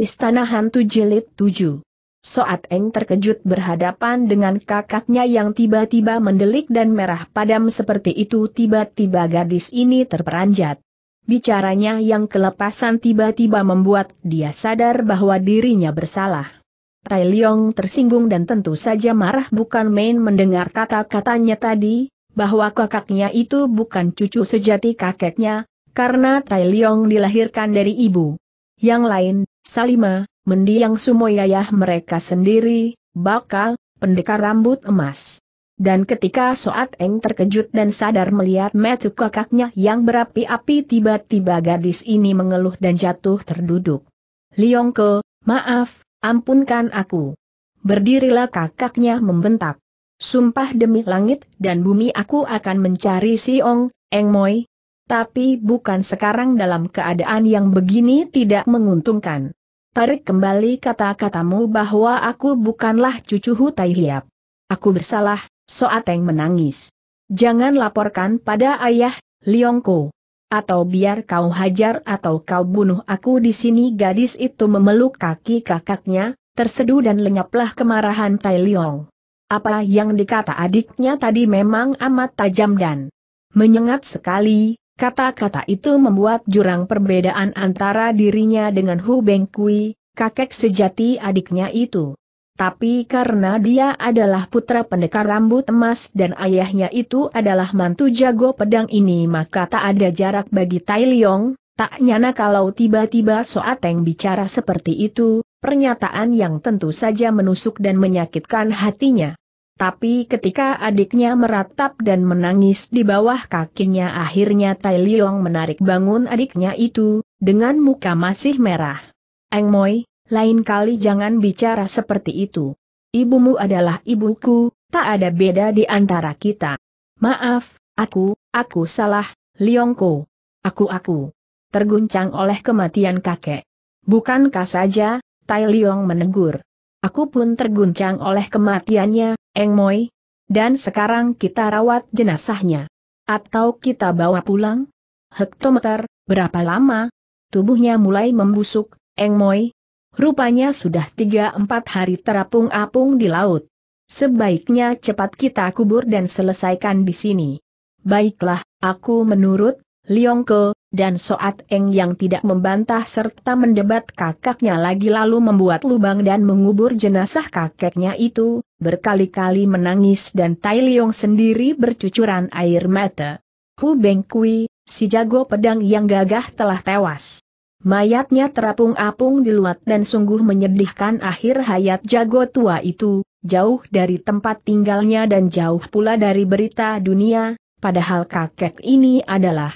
Istana Hantu Jilid 7 Soat Eng terkejut berhadapan dengan kakaknya yang tiba-tiba mendelik dan merah padam seperti itu tiba-tiba gadis ini terperanjat. Bicaranya yang kelepasan tiba-tiba membuat dia sadar bahwa dirinya bersalah. Tai Leong tersinggung dan tentu saja marah bukan main mendengar kata-katanya tadi, bahwa kakaknya itu bukan cucu sejati kakeknya, karena Tai Leong dilahirkan dari ibu. Yang lain, Salima, mendiang Sumoyayah mereka sendiri, bakal, pendekar rambut emas. Dan ketika Soat Eng terkejut dan sadar melihat metu kakaknya yang berapi-api tiba-tiba gadis ini mengeluh dan jatuh terduduk. Liongko, maaf, ampunkan aku. Berdirilah kakaknya membentak. Sumpah demi langit dan bumi aku akan mencari si Ong, Eng Moi, tapi bukan sekarang dalam keadaan yang begini tidak menguntungkan. Tarik kembali kata-katamu bahwa aku bukanlah cucu Hutai Hiap. Aku bersalah, Soateng menangis. Jangan laporkan pada ayah, Liongko. Atau biar kau hajar atau kau bunuh aku di sini gadis itu memeluk kaki kakaknya, terseduh dan lenyaplah kemarahan Tai Liong. Apa yang dikata adiknya tadi memang amat tajam dan menyengat sekali, Kata-kata itu membuat jurang perbedaan antara dirinya dengan Hu Beng Kui, kakek sejati adiknya itu. Tapi karena dia adalah putra pendekar rambut emas dan ayahnya itu adalah mantu jago pedang ini maka tak ada jarak bagi Tai Leong, tak nyana kalau tiba-tiba Soateng bicara seperti itu, pernyataan yang tentu saja menusuk dan menyakitkan hatinya. Tapi ketika adiknya meratap dan menangis di bawah kakinya akhirnya Tai Liong menarik bangun adiknya itu, dengan muka masih merah. Eng Moi, lain kali jangan bicara seperti itu. Ibumu adalah ibuku, tak ada beda di antara kita. Maaf, aku, aku salah, Liongko. Aku-aku. Terguncang oleh kematian kakek. Bukankah saja, Tai Liong menegur. Aku pun terguncang oleh kematiannya, Eng Moi. Dan sekarang kita rawat jenazahnya. Atau kita bawa pulang? Hektometer, berapa lama? Tubuhnya mulai membusuk, Eng Moi. Rupanya sudah tiga empat hari terapung-apung di laut. Sebaiknya cepat kita kubur dan selesaikan di sini. Baiklah, aku menurut, Liongko, dan Soat Eng yang tidak membantah serta mendebat kakaknya lagi lalu membuat lubang dan mengubur jenazah kakeknya itu, berkali-kali menangis dan Tai Leong sendiri bercucuran air mata. Hu Beng Kui, si jago pedang yang gagah telah tewas. Mayatnya terapung-apung di luat dan sungguh menyedihkan akhir hayat jago tua itu, jauh dari tempat tinggalnya dan jauh pula dari berita dunia, padahal kakek ini adalah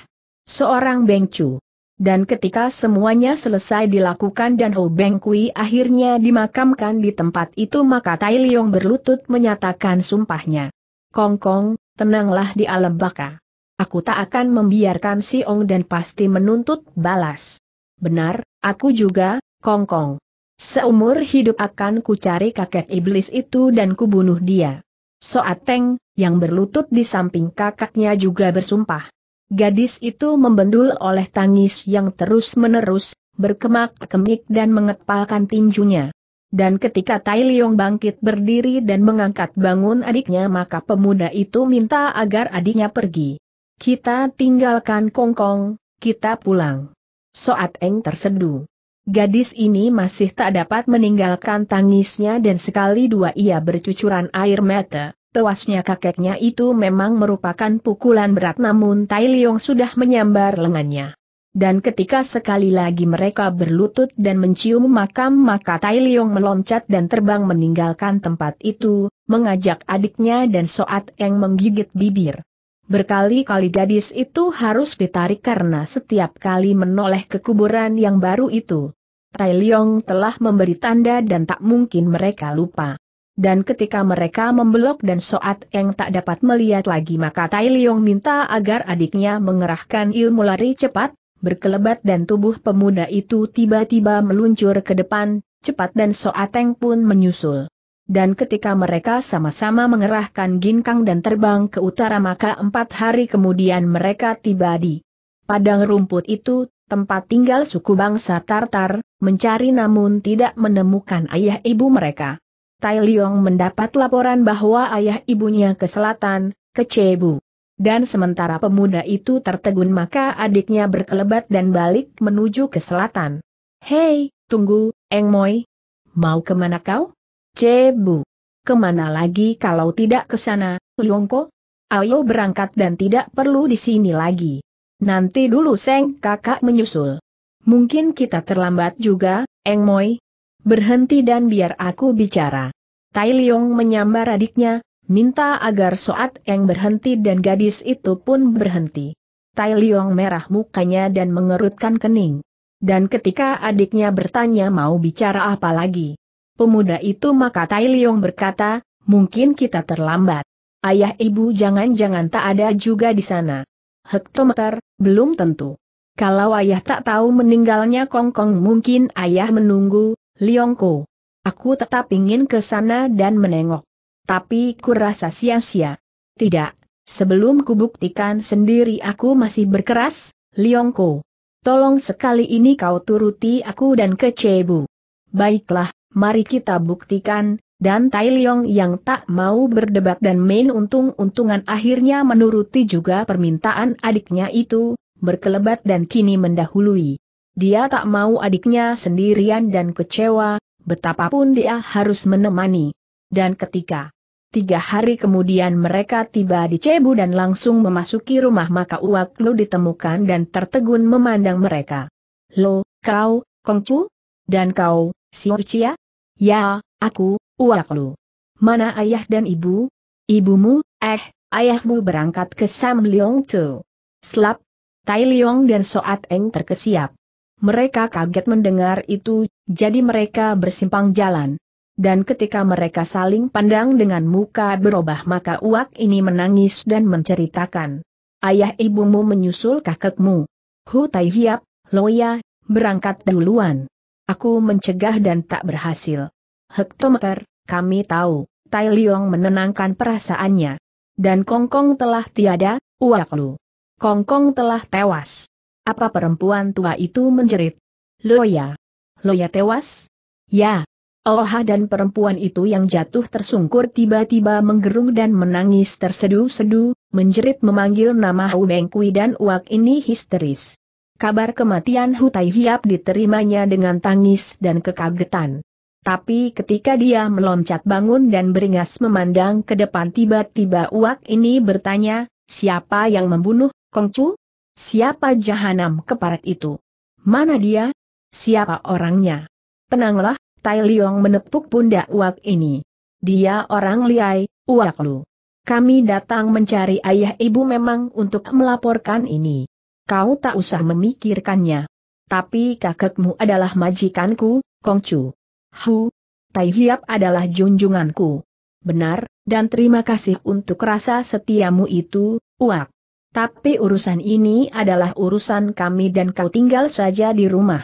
seorang Bengcu. Dan ketika semuanya selesai dilakukan dan Ho Beng Kui akhirnya dimakamkan di tempat itu maka Tai Liong berlutut menyatakan sumpahnya. Kong Kong, tenanglah di alam baka. Aku tak akan membiarkan si Ong dan pasti menuntut balas. Benar, aku juga, Kong Kong. Seumur hidup akan ku cari kakek iblis itu dan kubunuh dia. Soat Teng, yang berlutut di samping kakaknya juga bersumpah. Gadis itu membendul oleh tangis yang terus-menerus, berkemak-kemik dan mengepalkan tinjunya. Dan ketika Tai Liong bangkit berdiri dan mengangkat bangun adiknya maka pemuda itu minta agar adiknya pergi. Kita tinggalkan Kongkong, kita pulang. Soat Eng terseduh. Gadis ini masih tak dapat meninggalkan tangisnya dan sekali dua ia bercucuran air mata. Tewasnya kakeknya itu memang merupakan pukulan berat namun Tai Liong sudah menyambar lengannya. Dan ketika sekali lagi mereka berlutut dan mencium makam maka Tai Liong meloncat dan terbang meninggalkan tempat itu, mengajak adiknya dan Soat Eng menggigit bibir. Berkali-kali gadis itu harus ditarik karena setiap kali menoleh ke kuburan yang baru itu. Tai Liong telah memberi tanda dan tak mungkin mereka lupa. Dan ketika mereka membelok dan Soat Eng tak dapat melihat lagi maka Tai Leong minta agar adiknya mengerahkan ilmu lari cepat, berkelebat dan tubuh pemuda itu tiba-tiba meluncur ke depan, cepat dan Soat Eng pun menyusul. Dan ketika mereka sama-sama mengerahkan ginkang dan terbang ke utara maka empat hari kemudian mereka tiba di padang rumput itu, tempat tinggal suku bangsa Tartar, mencari namun tidak menemukan ayah ibu mereka. Tai Liong mendapat laporan bahwa ayah ibunya ke selatan, ke Cebu. Dan sementara pemuda itu tertegun maka adiknya berkelebat dan balik menuju ke selatan. Hei, tunggu, Eng Moi. Mau kemana kau? Cebu. Kemana lagi kalau tidak ke sana, Liongko? Ayo berangkat dan tidak perlu di sini lagi. Nanti dulu Seng kakak menyusul. Mungkin kita terlambat juga, Eng Moi, Berhenti dan biar aku bicara. Tai Liong menyambar adiknya, minta agar Soat yang berhenti dan gadis itu pun berhenti. Tai Liong merah mukanya dan mengerutkan kening. Dan ketika adiknya bertanya mau bicara apa lagi, pemuda itu maka Tai Liong berkata, mungkin kita terlambat. Ayah ibu jangan-jangan tak ada juga di sana. Hektometer, belum tentu. Kalau ayah tak tahu meninggalnya Kongkong -kong mungkin ayah menunggu, Liongko. Aku tetap ingin ke sana dan menengok. Tapi kurasa sia-sia. Tidak, sebelum kubuktikan sendiri aku masih berkeras, Liongko. Tolong sekali ini kau turuti aku dan ke Cebu. Baiklah, mari kita buktikan, dan Tai Liong yang tak mau berdebat dan main untung-untungan akhirnya menuruti juga permintaan adiknya itu, berkelebat dan kini mendahului. Dia tak mau adiknya sendirian dan kecewa, betapapun dia harus menemani. Dan ketika tiga hari kemudian mereka tiba di Cebu dan langsung memasuki rumah maka Uwak ditemukan dan tertegun memandang mereka. Lo, kau, Kongcu? Dan kau, Siurcia? Ya, aku, Uwak Mana ayah dan ibu? Ibumu, eh, ayahmu berangkat ke Sam Leong Tu. Slap, Tai Leong dan Soat Eng terkesiap. Mereka kaget mendengar itu, jadi mereka bersimpang jalan. Dan ketika mereka saling pandang dengan muka berubah maka uak ini menangis dan menceritakan. Ayah ibumu menyusul kakekmu. Hu Tai Hiap, Loya, berangkat duluan. Aku mencegah dan tak berhasil. Hektometer, kami tahu, Tai Liong menenangkan perasaannya. Dan Kongkong telah tiada, uak lu. Kongkong telah tewas. Apa perempuan tua itu menjerit? Loya. Loya tewas? Ya. Oha dan perempuan itu yang jatuh tersungkur tiba-tiba menggerung dan menangis tersedu-sedu, menjerit memanggil nama Hu Bengkui dan Uak ini histeris. Kabar kematian Hu Tai Hiap diterimanya dengan tangis dan kekagetan. Tapi ketika dia meloncat bangun dan beringas memandang ke depan tiba-tiba Uak ini bertanya, siapa yang membunuh, Kongcu? Siapa jahanam keparat itu? Mana dia? Siapa orangnya? Tenanglah, Tai Liong menepuk pundak Uak ini. Dia orang liai, Uak Lu. Kami datang mencari ayah ibu memang untuk melaporkan ini. Kau tak usah memikirkannya. Tapi kakekmu adalah majikanku, Kongcu. Hu, Tai Hiap adalah junjunganku. Benar, dan terima kasih untuk rasa setiamu itu, Uak. Tapi urusan ini adalah urusan kami dan kau tinggal saja di rumah.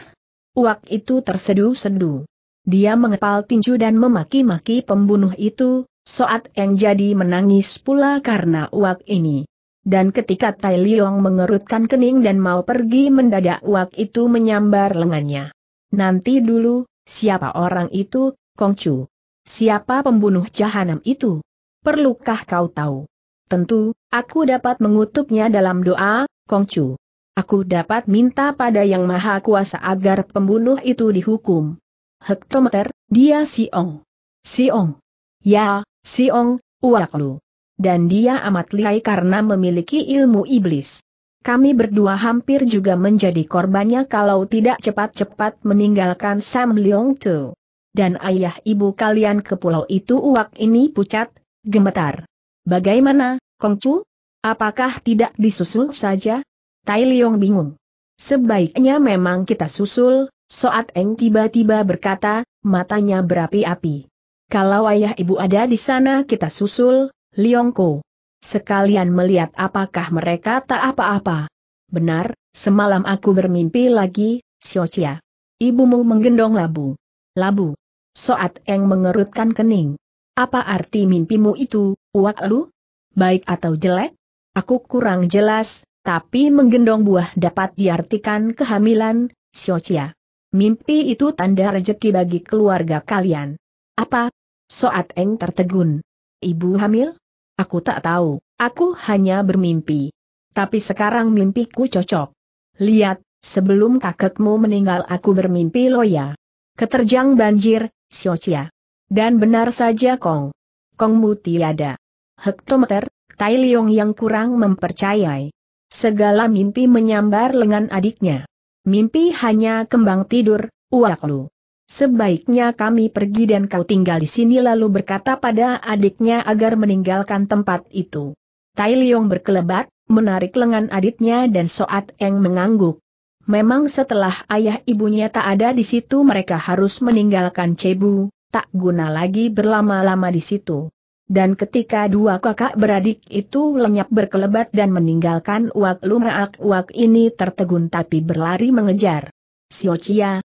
Uak itu tersedu sedu Dia mengepal tinju dan memaki-maki pembunuh itu, Soat Eng jadi menangis pula karena uak ini. Dan ketika Tai Liong mengerutkan kening dan mau pergi mendadak uak itu menyambar lengannya. Nanti dulu, siapa orang itu, Kongcu? Siapa pembunuh jahanam itu? Perlukah kau tahu? Tentu, aku dapat mengutuknya dalam doa, Kongcu. Aku dapat minta pada Yang Maha Kuasa agar pembunuh itu dihukum. Hektometer, dia Siong. Siong. Ya, Siong, uak lu. Dan dia amat lihai karena memiliki ilmu iblis. Kami berdua hampir juga menjadi korbannya kalau tidak cepat-cepat meninggalkan Sam Leong Tu. Dan ayah ibu kalian ke pulau itu uak ini pucat, gemetar. Bagaimana, Kongcu? Apakah tidak disusul saja? Tai Leong bingung. Sebaiknya memang kita susul, Soat Eng tiba-tiba berkata, matanya berapi-api. Kalau ayah ibu ada di sana kita susul, Liongko. Sekalian melihat apakah mereka tak apa-apa. Benar, semalam aku bermimpi lagi, Xiochia. Ibumu menggendong labu. Labu. Soat Eng mengerutkan kening. Apa arti mimpimu itu, uak lu? Baik atau jelek? Aku kurang jelas, tapi menggendong buah dapat diartikan kehamilan, Siocia. Mimpi itu tanda rejeki bagi keluarga kalian. Apa? Soat Eng tertegun. Ibu hamil? Aku tak tahu, aku hanya bermimpi. Tapi sekarang mimpiku cocok. Lihat, sebelum kakekmu meninggal aku bermimpi loya. Keterjang banjir, Siocia. Dan benar saja Kong. Kong Mu tiada. Hektometer, Tai Leong yang kurang mempercayai. Segala mimpi menyambar lengan adiknya. Mimpi hanya kembang tidur, uak lu. Sebaiknya kami pergi dan kau tinggal di sini lalu berkata pada adiknya agar meninggalkan tempat itu. Tai Leong berkelebat, menarik lengan adiknya dan Soat Eng mengangguk. Memang setelah ayah ibunya tak ada di situ mereka harus meninggalkan Cebu, tak guna lagi berlama-lama di situ. Dan ketika dua kakak beradik itu lenyap berkelebat dan meninggalkan uak lumaak uak ini tertegun tapi berlari mengejar.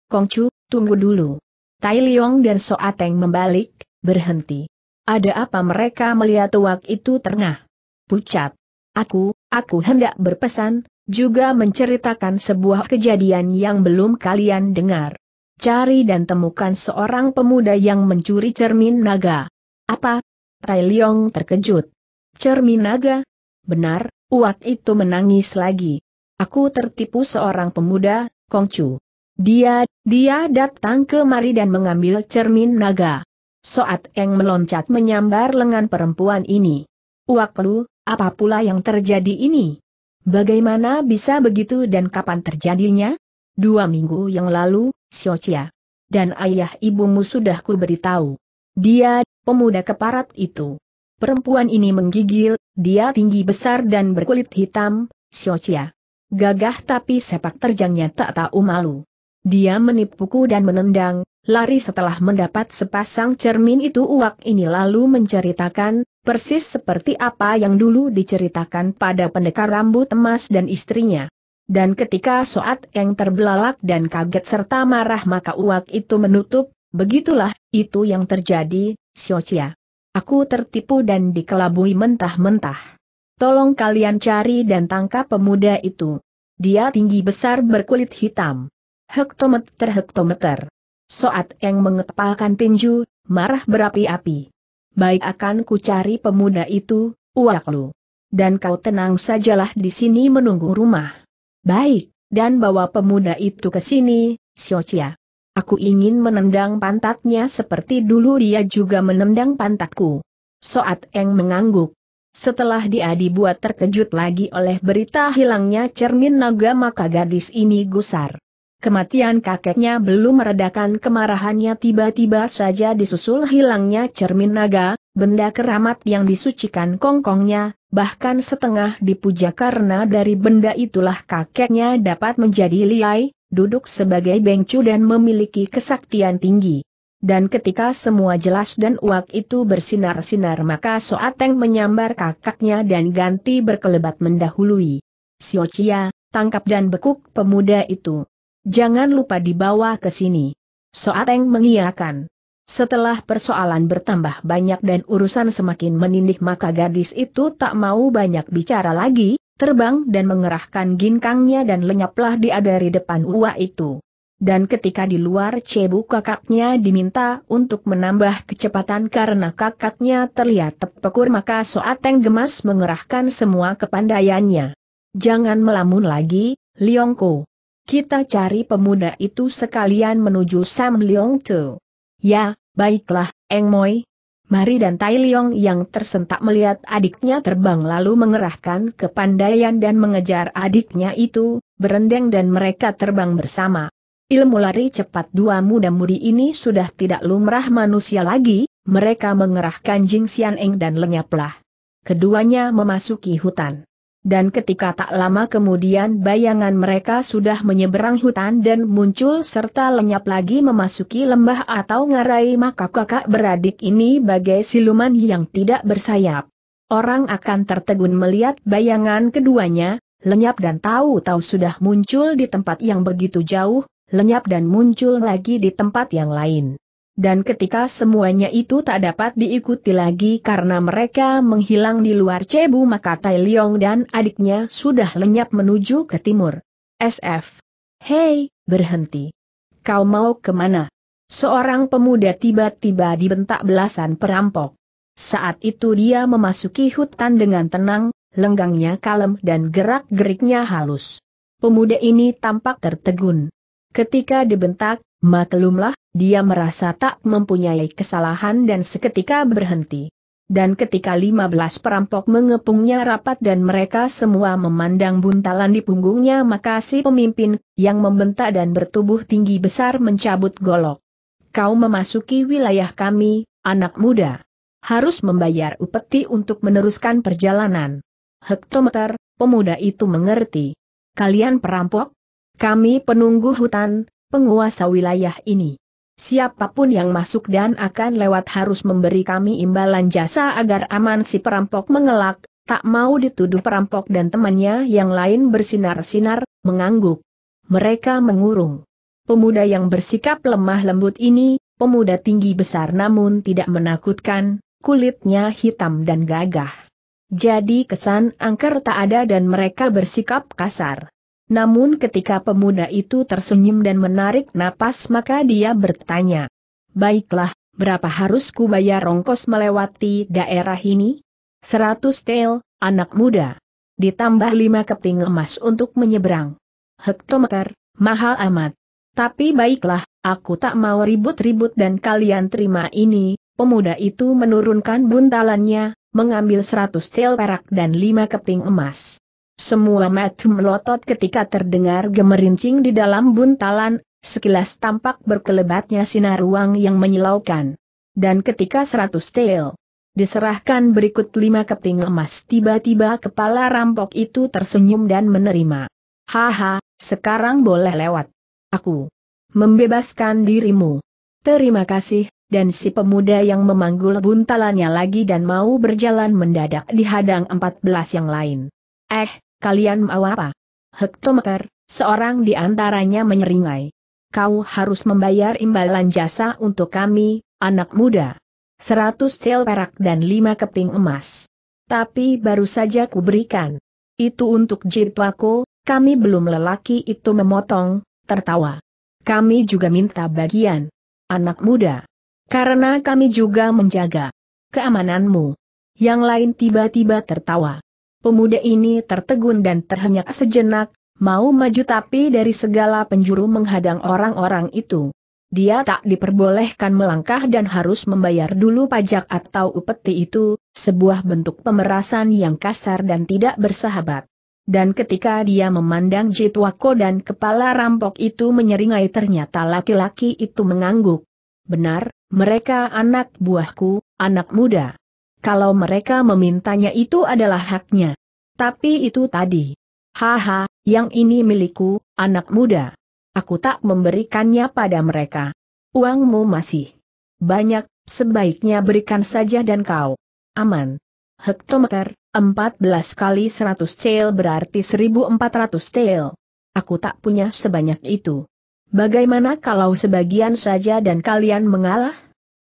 Kong Chu, tunggu dulu. Tai Liong dan Ateng membalik, berhenti. Ada apa mereka melihat uak itu ternah? Pucat. Aku, aku hendak berpesan, juga menceritakan sebuah kejadian yang belum kalian dengar cari dan temukan seorang pemuda yang mencuri cermin naga. Apa? Tai Leong terkejut. Cermin naga? Benar, uak itu menangis lagi. Aku tertipu seorang pemuda, Kongcu. Dia, dia datang kemari dan mengambil cermin naga. Soat Eng meloncat menyambar lengan perempuan ini. Uak lu, apa pula yang terjadi ini? Bagaimana bisa begitu dan kapan terjadinya? Dua minggu yang lalu, Xiaochia. Dan ayah ibumu sudah ku beritahu. Dia, pemuda keparat itu. Perempuan ini menggigil, dia tinggi besar dan berkulit hitam, Xiaochia. Gagah tapi sepak terjangnya tak tahu malu. Dia menipuku dan menendang, lari setelah mendapat sepasang cermin itu uak ini lalu menceritakan, persis seperti apa yang dulu diceritakan pada pendekar rambut emas dan istrinya. Dan ketika Soat Eng terbelalak dan kaget serta marah maka uak itu menutup, begitulah, itu yang terjadi, Siocia. Aku tertipu dan dikelabui mentah-mentah. Tolong kalian cari dan tangkap pemuda itu. Dia tinggi besar berkulit hitam. Hektometer hektometer. Soat Eng mengepalkan tinju, marah berapi-api. Baik akan ku cari pemuda itu, uak lu. Dan kau tenang sajalah di sini menunggu rumah. Baik, dan bawa pemuda itu ke sini, siocia. Aku ingin menendang pantatnya seperti dulu dia juga menendang pantatku. Soat Eng mengangguk. Setelah dia dibuat terkejut lagi oleh berita hilangnya cermin naga maka gadis ini gusar. Kematian kakeknya belum meredakan kemarahannya tiba-tiba saja disusul hilangnya cermin naga, benda keramat yang disucikan kongkongnya, bahkan setengah dipuja karena dari benda itulah kakeknya dapat menjadi liai, duduk sebagai bengcu dan memiliki kesaktian tinggi. Dan ketika semua jelas dan uak itu bersinar-sinar maka Soateng menyambar kakaknya dan ganti berkelebat mendahului. Siocia, tangkap dan bekuk pemuda itu. Jangan lupa dibawa ke sini. Soateng mengiakan. Setelah persoalan bertambah banyak dan urusan semakin menindih maka gadis itu tak mau banyak bicara lagi, terbang dan mengerahkan ginkangnya dan lenyaplah dia dari depan uwa itu. Dan ketika di luar Cebu kakaknya diminta untuk menambah kecepatan karena kakaknya terlihat tepekur maka Soateng gemas mengerahkan semua kepandaiannya. Jangan melamun lagi, Liongko. Kita cari pemuda itu sekalian menuju Sam Leong Tu. Ya, baiklah, Eng Moi. Mari dan Tai Leong yang tersentak melihat adiknya terbang lalu mengerahkan kepandaian dan mengejar adiknya itu, berendeng dan mereka terbang bersama. Ilmu lari cepat dua muda-mudi ini sudah tidak lumrah manusia lagi, mereka mengerahkan Jing Xian Eng dan lenyaplah. Keduanya memasuki hutan dan ketika tak lama kemudian bayangan mereka sudah menyeberang hutan dan muncul serta lenyap lagi memasuki lembah atau ngarai maka kakak beradik ini bagai siluman yang tidak bersayap. Orang akan tertegun melihat bayangan keduanya, lenyap dan tahu-tahu sudah muncul di tempat yang begitu jauh, lenyap dan muncul lagi di tempat yang lain dan ketika semuanya itu tak dapat diikuti lagi karena mereka menghilang di luar Cebu maka Tai Leong dan adiknya sudah lenyap menuju ke timur. SF. Hei, berhenti. Kau mau kemana? Seorang pemuda tiba-tiba dibentak belasan perampok. Saat itu dia memasuki hutan dengan tenang, lenggangnya kalem dan gerak-geriknya halus. Pemuda ini tampak tertegun. Ketika dibentak, maklumlah, dia merasa tak mempunyai kesalahan dan seketika berhenti. Dan ketika 15 perampok mengepungnya rapat dan mereka semua memandang buntalan di punggungnya maka si pemimpin, yang membentak dan bertubuh tinggi besar mencabut golok. Kau memasuki wilayah kami, anak muda. Harus membayar upeti untuk meneruskan perjalanan. Hektometer, pemuda itu mengerti. Kalian perampok, kami penunggu hutan, penguasa wilayah ini. Siapapun yang masuk dan akan lewat harus memberi kami imbalan jasa agar aman si perampok mengelak, tak mau dituduh perampok dan temannya yang lain bersinar-sinar, mengangguk. Mereka mengurung. Pemuda yang bersikap lemah lembut ini, pemuda tinggi besar namun tidak menakutkan, kulitnya hitam dan gagah. Jadi kesan angker tak ada dan mereka bersikap kasar. Namun ketika pemuda itu tersenyum dan menarik napas maka dia bertanya. Baiklah, berapa harus ku bayar rongkos melewati daerah ini? Seratus tel, anak muda. Ditambah lima keping emas untuk menyeberang. Hektometer, mahal amat. Tapi baiklah, aku tak mau ribut-ribut dan kalian terima ini. Pemuda itu menurunkan buntalannya, mengambil seratus tel perak dan lima keping emas. Semua mata melotot ketika terdengar gemerincing di dalam buntalan, sekilas tampak berkelebatnya sinar ruang yang menyilaukan. Dan ketika seratus tail diserahkan berikut lima keping emas tiba-tiba kepala rampok itu tersenyum dan menerima. Haha, sekarang boleh lewat. Aku membebaskan dirimu. Terima kasih, dan si pemuda yang memanggul buntalannya lagi dan mau berjalan mendadak dihadang 14 yang lain. Eh, Kalian mau apa? Hektometer, seorang di antaranya menyeringai. Kau harus membayar imbalan jasa untuk kami, anak muda. Seratus tel perak dan lima keping emas. Tapi baru saja kuberikan. Itu untuk jirtwako, kami belum lelaki itu memotong, tertawa. Kami juga minta bagian. Anak muda. Karena kami juga menjaga keamananmu. Yang lain tiba-tiba tertawa. Pemuda ini tertegun dan terhenyak sejenak, mau maju tapi dari segala penjuru menghadang orang-orang itu. Dia tak diperbolehkan melangkah dan harus membayar dulu pajak atau upeti itu, sebuah bentuk pemerasan yang kasar dan tidak bersahabat. Dan ketika dia memandang Jitwako dan kepala rampok itu menyeringai ternyata laki-laki itu mengangguk. Benar, mereka anak buahku, anak muda kalau mereka memintanya itu adalah haknya. Tapi itu tadi. Haha, yang ini milikku, anak muda. Aku tak memberikannya pada mereka. Uangmu masih banyak, sebaiknya berikan saja dan kau aman. Hektometer, 14 kali 100 cel berarti 1400 cel. Aku tak punya sebanyak itu. Bagaimana kalau sebagian saja dan kalian mengalah?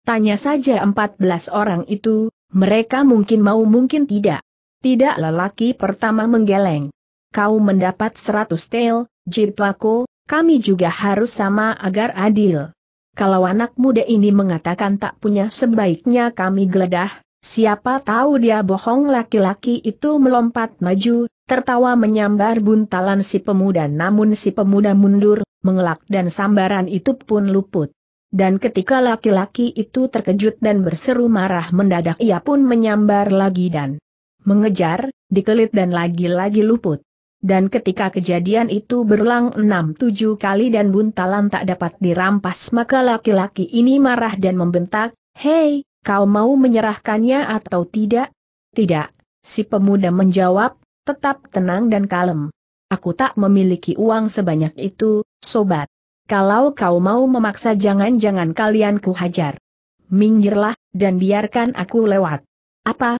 Tanya saja 14 orang itu, mereka mungkin mau mungkin tidak. Tidak lelaki pertama menggeleng. Kau mendapat seratus tel, Jitwako, kami juga harus sama agar adil. Kalau anak muda ini mengatakan tak punya sebaiknya kami geledah, siapa tahu dia bohong laki-laki itu melompat maju, tertawa menyambar buntalan si pemuda namun si pemuda mundur, mengelak dan sambaran itu pun luput. Dan ketika laki-laki itu terkejut dan berseru marah mendadak ia pun menyambar lagi dan mengejar, dikelit dan lagi-lagi luput. Dan ketika kejadian itu berulang enam tujuh kali dan buntalan tak dapat dirampas maka laki-laki ini marah dan membentak, Hei, kau mau menyerahkannya atau tidak? Tidak, si pemuda menjawab, tetap tenang dan kalem. Aku tak memiliki uang sebanyak itu, sobat. Kalau kau mau memaksa jangan-jangan kalian kuhajar. Minggirlah, dan biarkan aku lewat. Apa?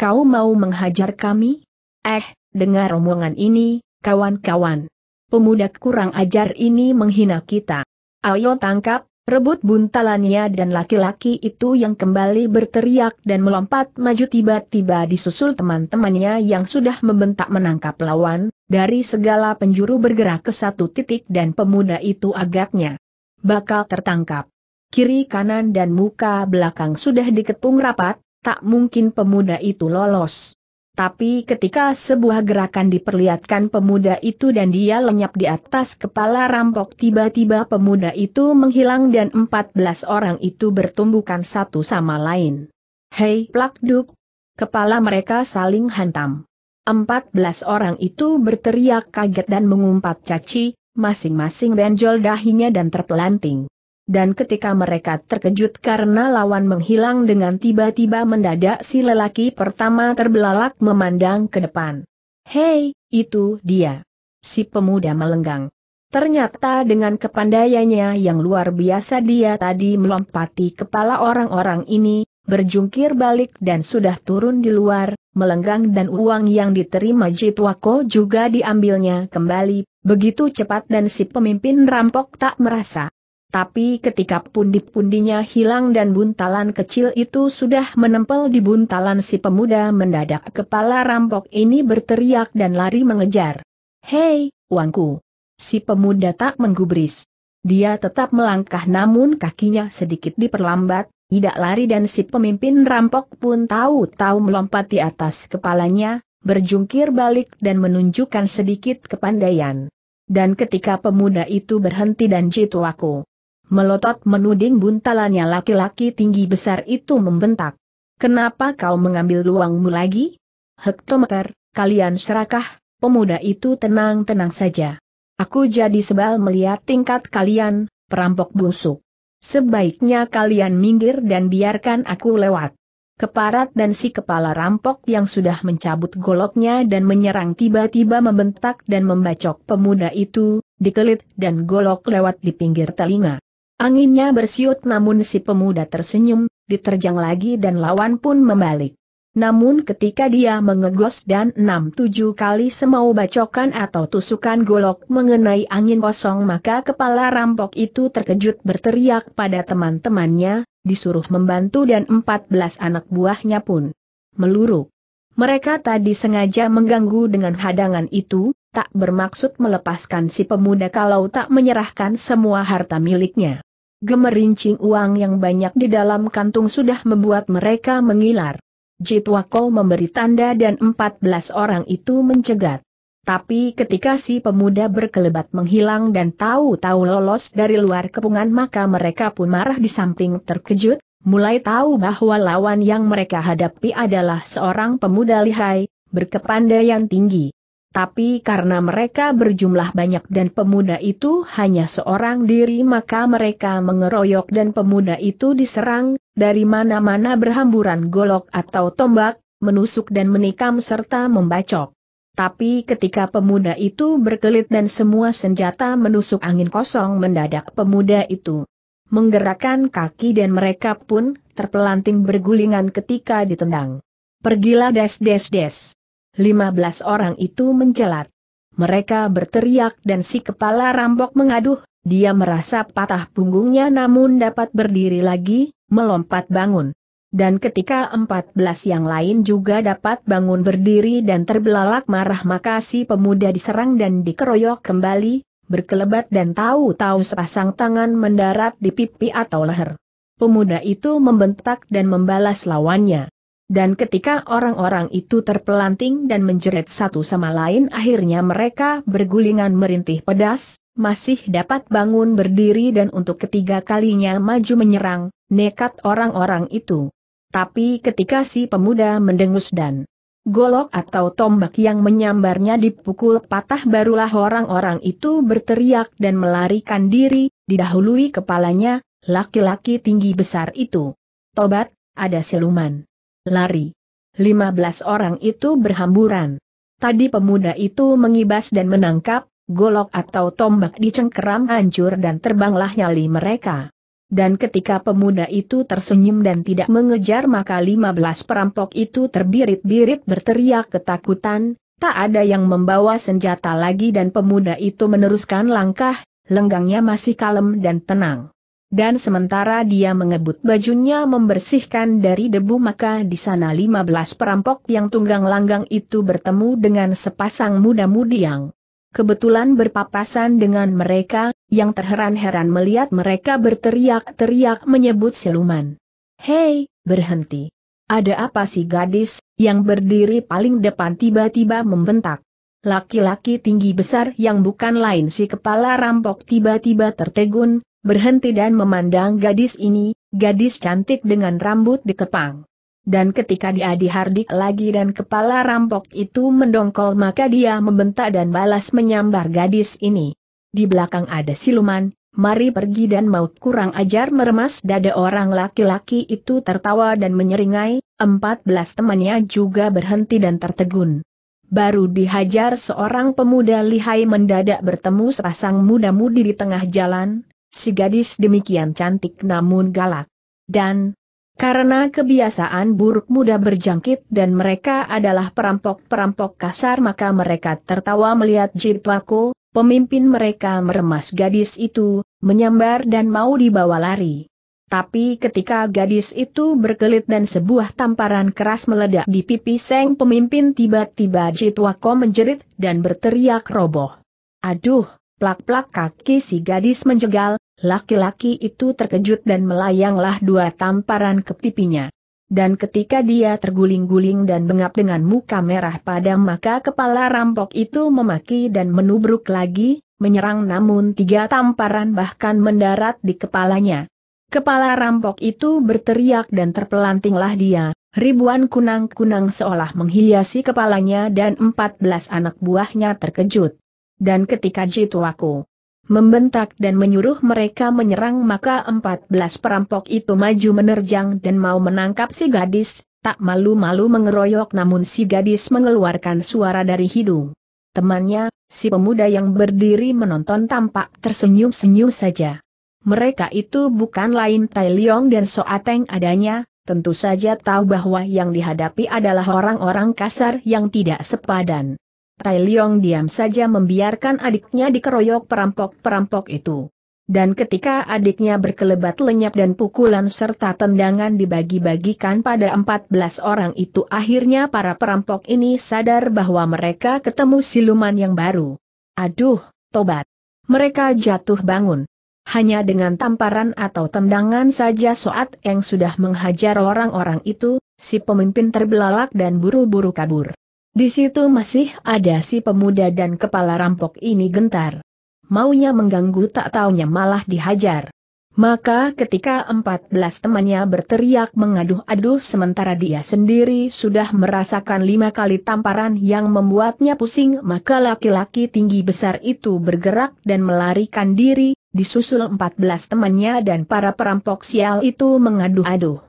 Kau mau menghajar kami? Eh, dengar omongan ini, kawan-kawan. Pemuda kurang ajar ini menghina kita. Ayo tangkap, Rebut buntalannya dan laki-laki itu yang kembali berteriak dan melompat maju tiba-tiba disusul teman-temannya yang sudah membentak menangkap lawan, dari segala penjuru bergerak ke satu titik dan pemuda itu agaknya bakal tertangkap. Kiri kanan dan muka belakang sudah dikepung rapat, tak mungkin pemuda itu lolos. Tapi ketika sebuah gerakan diperlihatkan pemuda itu dan dia lenyap di atas kepala rampok tiba-tiba pemuda itu menghilang dan 14 orang itu bertumbukan satu sama lain. Hei plakduk! Kepala mereka saling hantam. 14 orang itu berteriak kaget dan mengumpat caci, masing-masing benjol dahinya dan terpelanting dan ketika mereka terkejut karena lawan menghilang dengan tiba-tiba mendadak si lelaki pertama terbelalak memandang ke depan. Hei, itu dia. Si pemuda melenggang. Ternyata dengan kepandaiannya yang luar biasa dia tadi melompati kepala orang-orang ini, berjungkir balik dan sudah turun di luar, melenggang dan uang yang diterima Jitwako juga diambilnya kembali, begitu cepat dan si pemimpin rampok tak merasa. Tapi ketika pundi-pundinya hilang dan buntalan kecil itu sudah menempel di buntalan si pemuda mendadak kepala rampok ini berteriak dan lari mengejar. Hei, uangku! Si pemuda tak menggubris. Dia tetap melangkah namun kakinya sedikit diperlambat, tidak lari dan si pemimpin rampok pun tahu-tahu melompat di atas kepalanya, berjungkir balik dan menunjukkan sedikit kepandaian. Dan ketika pemuda itu berhenti dan aku melotot menuding buntalannya laki-laki tinggi besar itu membentak. Kenapa kau mengambil luangmu lagi? Hektometer, kalian serakah, pemuda itu tenang-tenang saja. Aku jadi sebal melihat tingkat kalian, perampok busuk. Sebaiknya kalian minggir dan biarkan aku lewat. Keparat dan si kepala rampok yang sudah mencabut goloknya dan menyerang tiba-tiba membentak dan membacok pemuda itu, dikelit dan golok lewat di pinggir telinga. Anginnya bersiut namun si pemuda tersenyum, diterjang lagi dan lawan pun membalik. Namun ketika dia mengegos dan enam tujuh kali semau bacokan atau tusukan golok mengenai angin kosong maka kepala rampok itu terkejut berteriak pada teman-temannya, disuruh membantu dan empat belas anak buahnya pun meluruk. Mereka tadi sengaja mengganggu dengan hadangan itu, tak bermaksud melepaskan si pemuda kalau tak menyerahkan semua harta miliknya. Gemerincing uang yang banyak di dalam kantung sudah membuat mereka mengilar. Jitwako memberi tanda dan 14 orang itu mencegat. Tapi ketika si pemuda berkelebat menghilang dan tahu-tahu lolos dari luar kepungan maka mereka pun marah di samping terkejut, mulai tahu bahwa lawan yang mereka hadapi adalah seorang pemuda lihai, berkepandaian tinggi. Tapi karena mereka berjumlah banyak dan pemuda itu hanya seorang diri maka mereka mengeroyok dan pemuda itu diserang, dari mana-mana berhamburan golok atau tombak, menusuk dan menikam serta membacok. Tapi ketika pemuda itu berkelit dan semua senjata menusuk angin kosong mendadak pemuda itu menggerakkan kaki dan mereka pun terpelanting bergulingan ketika ditendang. Pergilah des des des. 15 orang itu mencelat. Mereka berteriak dan si kepala rambok mengaduh, dia merasa patah punggungnya namun dapat berdiri lagi, melompat bangun. Dan ketika 14 yang lain juga dapat bangun berdiri dan terbelalak marah maka si pemuda diserang dan dikeroyok kembali, berkelebat dan tahu-tahu sepasang tangan mendarat di pipi atau leher. Pemuda itu membentak dan membalas lawannya. Dan ketika orang-orang itu terpelanting dan menjerit satu sama lain akhirnya mereka bergulingan merintih pedas, masih dapat bangun berdiri dan untuk ketiga kalinya maju menyerang, nekat orang-orang itu. Tapi ketika si pemuda mendengus dan golok atau tombak yang menyambarnya dipukul patah barulah orang-orang itu berteriak dan melarikan diri, didahului kepalanya, laki-laki tinggi besar itu. Tobat, ada siluman lari. 15 orang itu berhamburan. Tadi pemuda itu mengibas dan menangkap, golok atau tombak dicengkeram hancur dan terbanglah nyali mereka. Dan ketika pemuda itu tersenyum dan tidak mengejar maka 15 perampok itu terbirit-birit berteriak ketakutan, tak ada yang membawa senjata lagi dan pemuda itu meneruskan langkah, lenggangnya masih kalem dan tenang dan sementara dia mengebut bajunya membersihkan dari debu maka di sana 15 perampok yang tunggang langgang itu bertemu dengan sepasang muda-mudi yang kebetulan berpapasan dengan mereka, yang terheran-heran melihat mereka berteriak-teriak menyebut siluman. Hei, berhenti. Ada apa si gadis, yang berdiri paling depan tiba-tiba membentak? Laki-laki tinggi besar yang bukan lain si kepala rampok tiba-tiba tertegun, berhenti dan memandang gadis ini, gadis cantik dengan rambut dikepang. Dan ketika dia dihardik lagi dan kepala rampok itu mendongkol maka dia membentak dan balas menyambar gadis ini. Di belakang ada siluman, mari pergi dan maut kurang ajar meremas dada orang laki-laki itu tertawa dan menyeringai, empat belas temannya juga berhenti dan tertegun. Baru dihajar seorang pemuda lihai mendadak bertemu sepasang muda-mudi di tengah jalan, si gadis demikian cantik namun galak. Dan, karena kebiasaan buruk mudah berjangkit dan mereka adalah perampok-perampok kasar maka mereka tertawa melihat Jirpako, pemimpin mereka meremas gadis itu, menyambar dan mau dibawa lari. Tapi ketika gadis itu berkelit dan sebuah tamparan keras meledak di pipi Seng pemimpin tiba-tiba Jitwako menjerit dan berteriak roboh. Aduh, plak-plak kaki si gadis menjegal, Laki-laki itu terkejut dan melayanglah dua tamparan ke pipinya. Dan ketika dia terguling-guling dan bengap dengan muka merah pada maka kepala rampok itu memaki dan menubruk lagi, menyerang namun tiga tamparan bahkan mendarat di kepalanya. Kepala rampok itu berteriak dan terpelantinglah dia, ribuan kunang-kunang seolah menghiasi kepalanya dan empat belas anak buahnya terkejut. Dan ketika Jitwaku membentak dan menyuruh mereka menyerang maka empat belas perampok itu maju menerjang dan mau menangkap si gadis, tak malu-malu mengeroyok namun si gadis mengeluarkan suara dari hidung. Temannya, si pemuda yang berdiri menonton tampak tersenyum-senyum saja. Mereka itu bukan lain Tai Leong dan Soateng adanya, tentu saja tahu bahwa yang dihadapi adalah orang-orang kasar yang tidak sepadan. Tai Liong diam saja membiarkan adiknya dikeroyok perampok-perampok itu. Dan ketika adiknya berkelebat lenyap dan pukulan serta tendangan dibagi-bagikan pada 14 orang itu akhirnya para perampok ini sadar bahwa mereka ketemu siluman yang baru. Aduh, tobat. Mereka jatuh bangun. Hanya dengan tamparan atau tendangan saja Soat yang sudah menghajar orang-orang itu, si pemimpin terbelalak dan buru-buru kabur. Di situ masih ada si pemuda dan kepala rampok ini gentar. Maunya mengganggu tak taunya malah dihajar. Maka ketika 14 temannya berteriak mengaduh-aduh sementara dia sendiri sudah merasakan lima kali tamparan yang membuatnya pusing maka laki-laki tinggi besar itu bergerak dan melarikan diri, disusul 14 temannya dan para perampok sial itu mengaduh-aduh.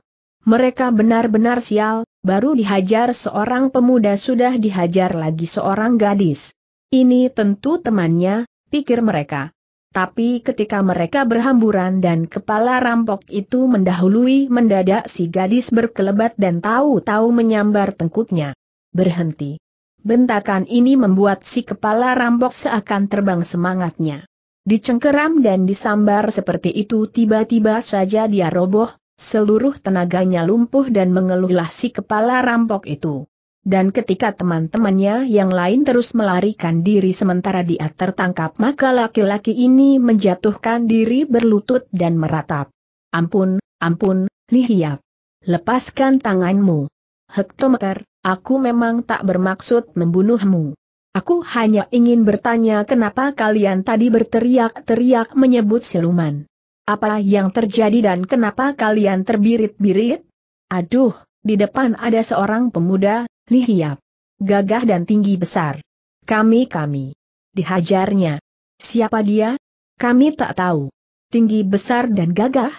Mereka benar-benar sial, baru dihajar seorang pemuda sudah dihajar lagi seorang gadis. Ini tentu temannya, pikir mereka. Tapi ketika mereka berhamburan dan kepala rampok itu mendahului mendadak si gadis berkelebat dan tahu-tahu menyambar tengkuknya. Berhenti. Bentakan ini membuat si kepala rampok seakan terbang semangatnya. Dicengkeram dan disambar seperti itu tiba-tiba saja dia roboh, Seluruh tenaganya lumpuh dan mengeluhlah si kepala rampok itu. Dan ketika teman-temannya yang lain terus melarikan diri sementara dia tertangkap maka laki-laki ini menjatuhkan diri berlutut dan meratap. Ampun, ampun, lihiap. Lepaskan tanganmu. Hektometer, aku memang tak bermaksud membunuhmu. Aku hanya ingin bertanya kenapa kalian tadi berteriak-teriak menyebut siluman. Apa yang terjadi dan kenapa kalian terbirit-birit? Aduh, di depan ada seorang pemuda, lihiap. Gagah dan tinggi besar. Kami-kami. Dihajarnya. Siapa dia? Kami tak tahu. Tinggi besar dan gagah?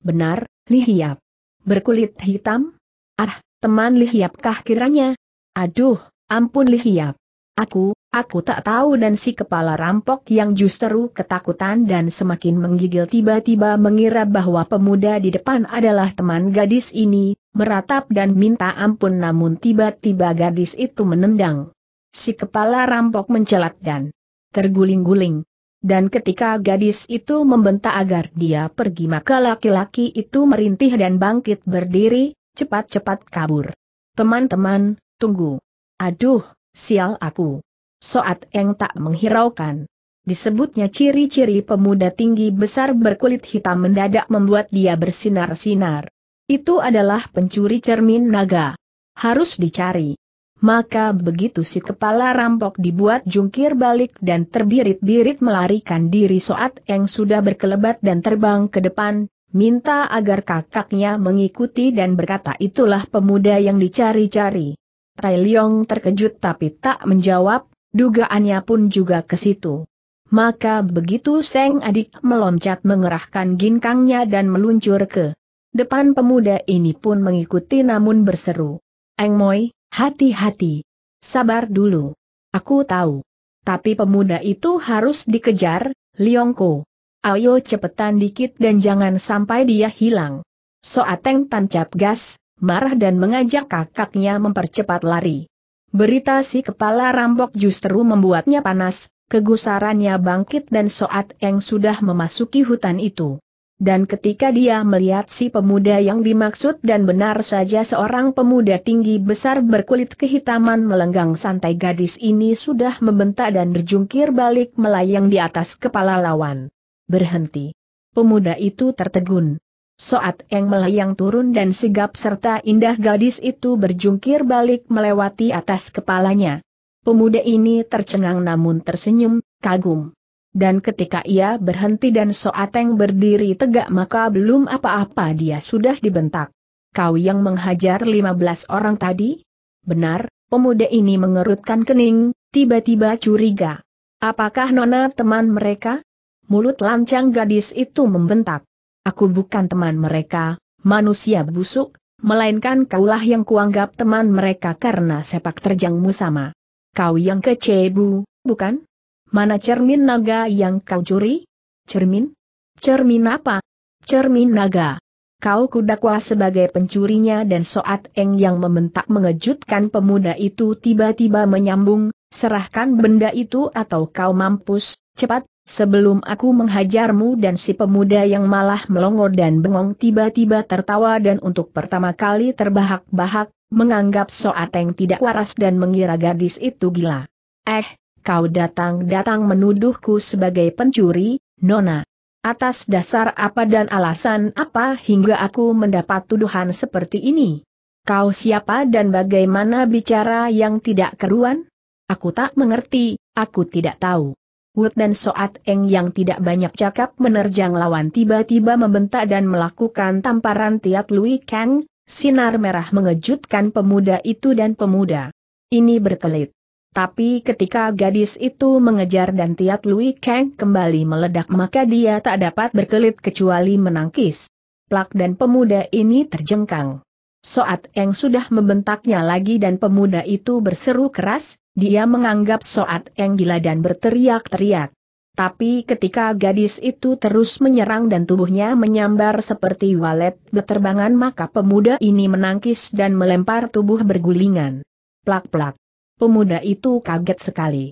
Benar, lihiap. Berkulit hitam? Ah, teman lihiapkah kiranya? Aduh, ampun lihiap. Aku, Aku tak tahu dan si kepala rampok yang justru ketakutan dan semakin menggigil tiba-tiba mengira bahwa pemuda di depan adalah teman gadis ini, meratap dan minta ampun namun tiba-tiba gadis itu menendang. Si kepala rampok mencelat dan terguling-guling. Dan ketika gadis itu membentak agar dia pergi maka laki-laki itu merintih dan bangkit berdiri, cepat-cepat kabur. Teman-teman, tunggu. Aduh, sial aku. Soat Eng tak menghiraukan. Disebutnya ciri-ciri pemuda tinggi besar berkulit hitam mendadak membuat dia bersinar-sinar. Itu adalah pencuri cermin naga. Harus dicari. Maka begitu si kepala rampok dibuat jungkir balik dan terbirit-birit melarikan diri Soat Eng sudah berkelebat dan terbang ke depan, minta agar kakaknya mengikuti dan berkata itulah pemuda yang dicari-cari. Rai Leong terkejut tapi tak menjawab, dugaannya pun juga ke situ. Maka begitu Seng adik meloncat mengerahkan ginkangnya dan meluncur ke depan pemuda ini pun mengikuti namun berseru. Eng Moi, hati-hati. Sabar dulu. Aku tahu. Tapi pemuda itu harus dikejar, Liongko. Ayo cepetan dikit dan jangan sampai dia hilang. Soateng tancap gas, marah dan mengajak kakaknya mempercepat lari. Berita si kepala rampok justru membuatnya panas, kegusarannya bangkit dan Soat yang sudah memasuki hutan itu. Dan ketika dia melihat si pemuda yang dimaksud dan benar saja seorang pemuda tinggi besar berkulit kehitaman melenggang santai gadis ini sudah membentak dan berjungkir balik melayang di atas kepala lawan. Berhenti. Pemuda itu tertegun. Soat Eng melayang turun dan sigap serta indah gadis itu berjungkir balik melewati atas kepalanya. Pemuda ini tercengang namun tersenyum, kagum. Dan ketika ia berhenti dan Soateng berdiri tegak maka belum apa-apa dia sudah dibentak. Kau yang menghajar 15 orang tadi? Benar, pemuda ini mengerutkan kening, tiba-tiba curiga. Apakah nona teman mereka? Mulut lancang gadis itu membentak. Aku bukan teman mereka, manusia busuk, melainkan kaulah yang kuanggap teman mereka karena sepak terjangmu sama. Kau yang kecebu, bukan? Mana cermin naga yang kau curi? Cermin? Cermin apa? Cermin naga. Kau kudakwa sebagai pencurinya dan Soat Eng yang membentak mengejutkan pemuda itu tiba-tiba menyambung, serahkan benda itu atau kau mampus, cepat, Sebelum aku menghajarmu dan si pemuda yang malah melongo dan bengong tiba-tiba tertawa dan untuk pertama kali terbahak-bahak, menganggap Soateng tidak waras dan mengira gadis itu gila. Eh, kau datang-datang menuduhku sebagai pencuri, Nona. Atas dasar apa dan alasan apa hingga aku mendapat tuduhan seperti ini? Kau siapa dan bagaimana bicara yang tidak keruan? Aku tak mengerti, aku tidak tahu. Wood dan Soat Eng yang tidak banyak cakap menerjang lawan tiba-tiba membentak dan melakukan tamparan Tiat Lui Kang, sinar merah mengejutkan pemuda itu dan pemuda. Ini berkelit. Tapi ketika gadis itu mengejar dan Tiat Lui Kang kembali meledak maka dia tak dapat berkelit kecuali menangkis. Plak dan pemuda ini terjengkang. Soat Eng sudah membentaknya lagi dan pemuda itu berseru keras, dia menganggap Soat Eng gila dan berteriak-teriak. Tapi ketika gadis itu terus menyerang dan tubuhnya menyambar seperti walet beterbangan maka pemuda ini menangkis dan melempar tubuh bergulingan. Plak-plak. Pemuda itu kaget sekali.